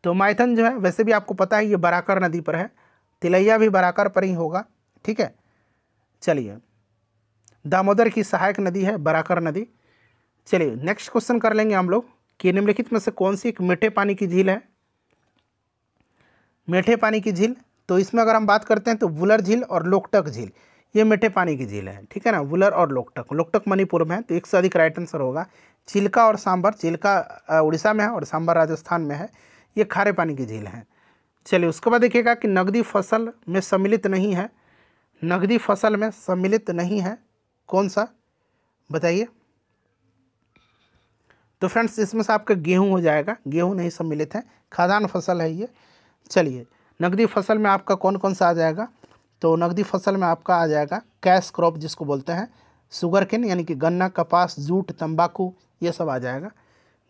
तो मैथन जो है वैसे भी आपको पता है ये बराकर नदी पर है तिलैया भी बराकर पर ही होगा ठीक है चलिए दामोदर की सहायक नदी है बराकर नदी चलिए नेक्स्ट क्वेश्चन कर लेंगे हम लोग कि निम्नलिखित में से कौन सी एक मीठे पानी की झील है मीठे पानी की झील तो इसमें अगर हम बात करते हैं तो वुलर झील और लोकटक झील ये मीठे पानी की झील है ठीक है ना वुलर और लोकटक लोकटक मणिपुर में है तो एक से अधिक राइट आंसर होगा चिल्का और सांबर चिल्का उड़ीसा में है और सांबर राजस्थान में है ये खारे पानी की झील है चलिए उसके बाद देखिएगा कि नगदी फसल में सम्मिलित नहीं है नगदी फसल में सम्मिलित नहीं है कौन सा बताइए तो फ्रेंड्स इसमें से आपका गेहूं हो जाएगा गेहूं नहीं सम्मिलित है खादान फसल है ये चलिए नकदी फसल में आपका कौन कौन सा आ जाएगा तो नकदी फसल में आपका आ जाएगा कैश क्रॉप जिसको बोलते हैं शुगर केन यानी कि गन्ना कपास जूट तंबाकू ये सब आ जाएगा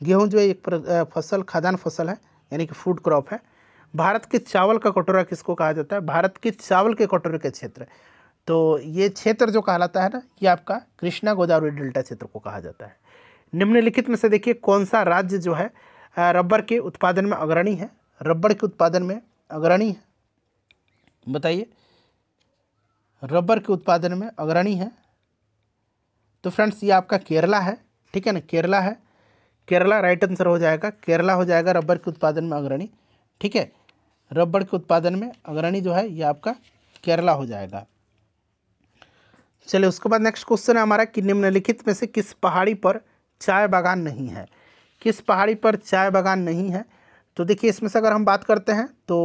गेहूँ जो एक फसल खादान फसल है यानी कि फूड क्रॉप है भारत के चावल का कटोरा किसको कहा जाता है भारत के चावल के कटोरे के क्षेत्र तो ये क्षेत्र जो कहलाता है ना ये आपका कृष्णा गोदावरी डेल्टा क्षेत्र को कहा जाता है निम्नलिखित में से देखिए कौन सा राज्य जो है रबर के उत्पादन में अग्रणी है रबर के उत्पादन में अग्रणी है बताइए रबर के उत्पादन में अग्रणी है तो फ्रेंड्स ये आपका केरला है ठीक है ना केरला है केरला राइट आंसर हो जाएगा केरला हो जाएगा रबर के उत्पादन में अग्रणी ठीक है रबर के उत्पादन में अग्रणी जो है ये आपका केरला हो जाएगा चलिए उसके बाद नेक्स्ट क्वेश्चन है हमारा कि निम्नलिखित में से किस पहाड़ी पर चाय बागान नहीं है किस पहाड़ी पर चाय बागान नहीं है तो देखिए इसमें से अगर हम बात करते हैं तो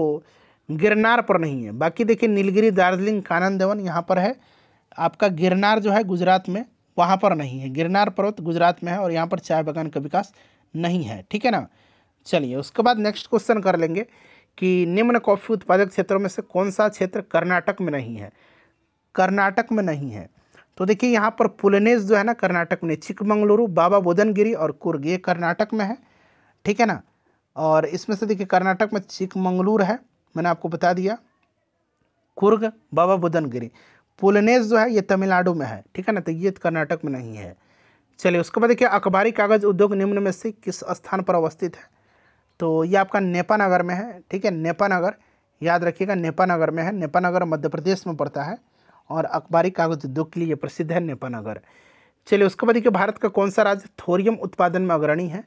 गिरनार पर नहीं है बाकी देखिए नीलगिरी दार्जिलिंग कानन देवन यहाँ पर है आपका गिरनार जो है गुजरात में वहाँ पर नहीं है गिरनार पर्वत गुजरात में है और यहाँ पर चाय बागान का विकास नहीं है ठीक है ना चलिए उसके बाद नेक्स्ट क्वेश्चन कर लेंगे कि निम्न कॉफ़ी उत्पादक क्षेत्रों में से कौन सा क्षेत्र कर्नाटक में नहीं है कर्नाटक में नहीं है तो देखिए यहाँ पर पुलनेस जो है ना कर्नाटक में चिकमंगलुरु बाबा बोधनगिरी और कुर्ग ये कर्नाटक में है ठीक है ना और इसमें से देखिए कर्नाटक में चिकमंगलूर है मैंने आपको बता दिया कुर्ग बाबा गिरी पुलनेस जो है ये तमिलनाडु में है ठीक है ना तो ये तो कर्नाटक में नहीं है चलिए उसके बाद देखिए अखबारी कागज़ उद्योग निम्न में से किस स्थान पर अवस्थित है तो ये आपका नेपानगर में है ठीक है नेपानगर याद रखिएगा नेपानगर में है नेपानगर मध्य प्रदेश में पड़ता है और अखबारी कागज उद्योग के लिए प्रसिद्ध है नेपानगर चलिए उसके बाद देखिए भारत का कौन सा राज्य थोरियम उत्पादन में अग्रणी है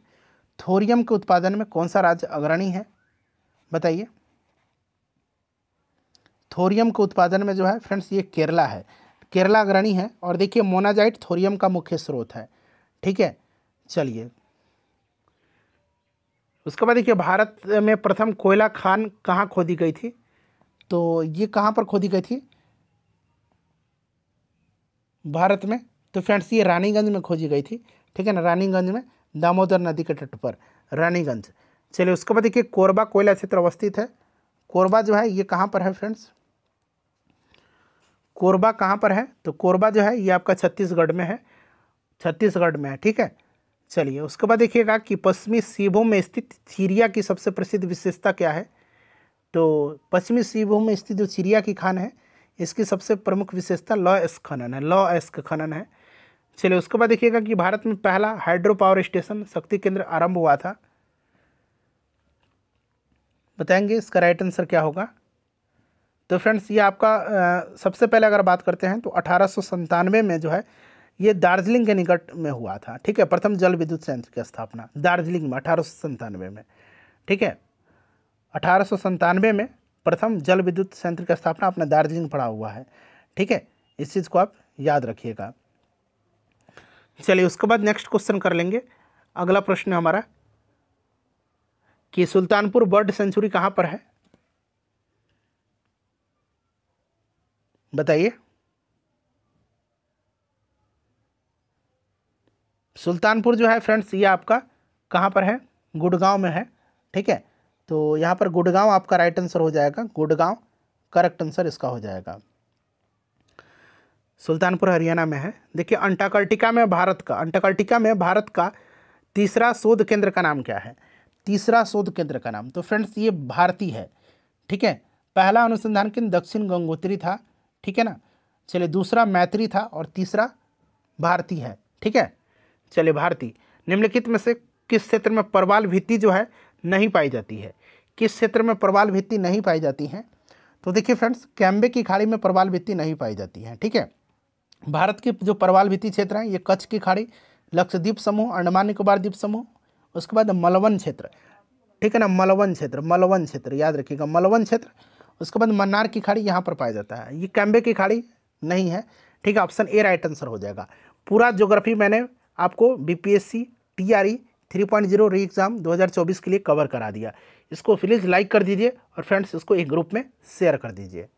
थोरियम के उत्पादन में कौन सा राज्य अग्रणी है बताइए थोरियम के उत्पादन में जो है फ्रेंड्स ये केरला है केरला अग्रणी है और देखिए मोनाजाइट थोरियम का मुख्य स्रोत है ठीक है चलिए उसके बाद देखिए भारत में प्रथम कोयला खान कहाँ खोदी गई थी तो ये कहाँ पर खोदी गई थी भारत में तो फ्रेंड्स ये रानीगंज में खोजी गई थी ठीक है ना रानीगंज में दामोदर नदी के तट पर रानीगंज चलिए उसके बाद देखिए कोरबा कोयला क्षेत्र अवस्थित है कोरबा जो है ये कहाँ पर है फ्रेंड्स कोरबा कहाँ पर है तो कोरबा जो है ये आपका छत्तीसगढ़ में है छत्तीसगढ़ में है ठीक है चलिए उसके बाद देखिएगा कि पश्चिमी सिंहभूम में स्थित चिड़िया की सबसे प्रसिद्ध विशेषता क्या है तो पश्चिमी सिंहभूम में स्थित जो चिड़िया की खान है इसकी सबसे प्रमुख विशेषता लॉ एस्क खनन है लॉ एस्क खनन है चलिए उसके बाद देखिएगा कि भारत में पहला हाइड्रो पावर स्टेशन शक्ति केंद्र आरंभ हुआ था बताएंगे इसका राइट आंसर क्या होगा तो फ्रेंड्स ये आपका सबसे पहले अगर बात करते हैं तो अठारह में जो है ये दार्जिलिंग के निकट में हुआ था ठीक है प्रथम जल विद्युत संयंत्र की स्थापना दार्जिलिंग में अठारह में ठीक है अठारह में प्रथम जल विद्युत संयंत्र की स्थापना अपने दार्जिलिंग पड़ा हुआ है ठीक है इस चीज़ को आप याद रखिएगा चलिए उसके बाद नेक्स्ट क्वेश्चन कर लेंगे अगला प्रश्न हमारा कि सुल्तानपुर बर्ड सेंचुरी कहाँ पर है बताइए सुल्तानपुर जो है फ्रेंड्स ये आपका कहाँ पर है गुड़गांव में है ठीक है तो यहाँ पर गुड़गांव आपका राइट आंसर हो जाएगा गुड़गांव करेक्ट आंसर इसका हो जाएगा सुल्तानपुर हरियाणा में है देखिए अंटार्कटिका में भारत का अंटार्कटिका में भारत का तीसरा शोध केंद्र का नाम क्या है तीसरा शोध केंद्र का नाम तो फ्रेंड्स ये भारतीय है ठीक है पहला अनुसंधान केंद्र दक्षिण गंगोत्री था ठीक है ना चलिए दूसरा मैत्री था और तीसरा भारती है ठीक है चलिए भारती निम्नलिखित में से किस क्षेत्र में प्रवाल भित्ति जो है नहीं पाई जाती है किस क्षेत्र में प्रवाल भित्ति नहीं पाई जाती है तो देखिए फ्रेंड्स कैम्बे की खाड़ी में प्रवाल भित्ति नहीं पाई जाती है ठीक है भारत के जो भित्ती क्षेत्र हैं ये कच्छ की खाड़ी लक्षद्वीप समूह अंडमान निकोबार द्वीप समूह उसके बाद मलवन क्षेत्र ठीक है ना मलवन क्षेत्र मलवन क्षेत्र याद रखिएगा मलवन क्षेत्र उसके बाद मन्नार की खाड़ी यहाँ पर पाया जाता है ये कैम्बे की खाड़ी नहीं है ठीक है ऑप्शन ए राइट आंसर हो जाएगा पूरा ज्योग्राफी मैंने आपको B P S C T R E three point zero re exam दो हज़ार चौबीस के लिए कवर करा दिया इसको प्लीज़ लाइक कर दीजिए और फ्रेंड्स इसको एक ग्रुप में शेयर कर दीजिए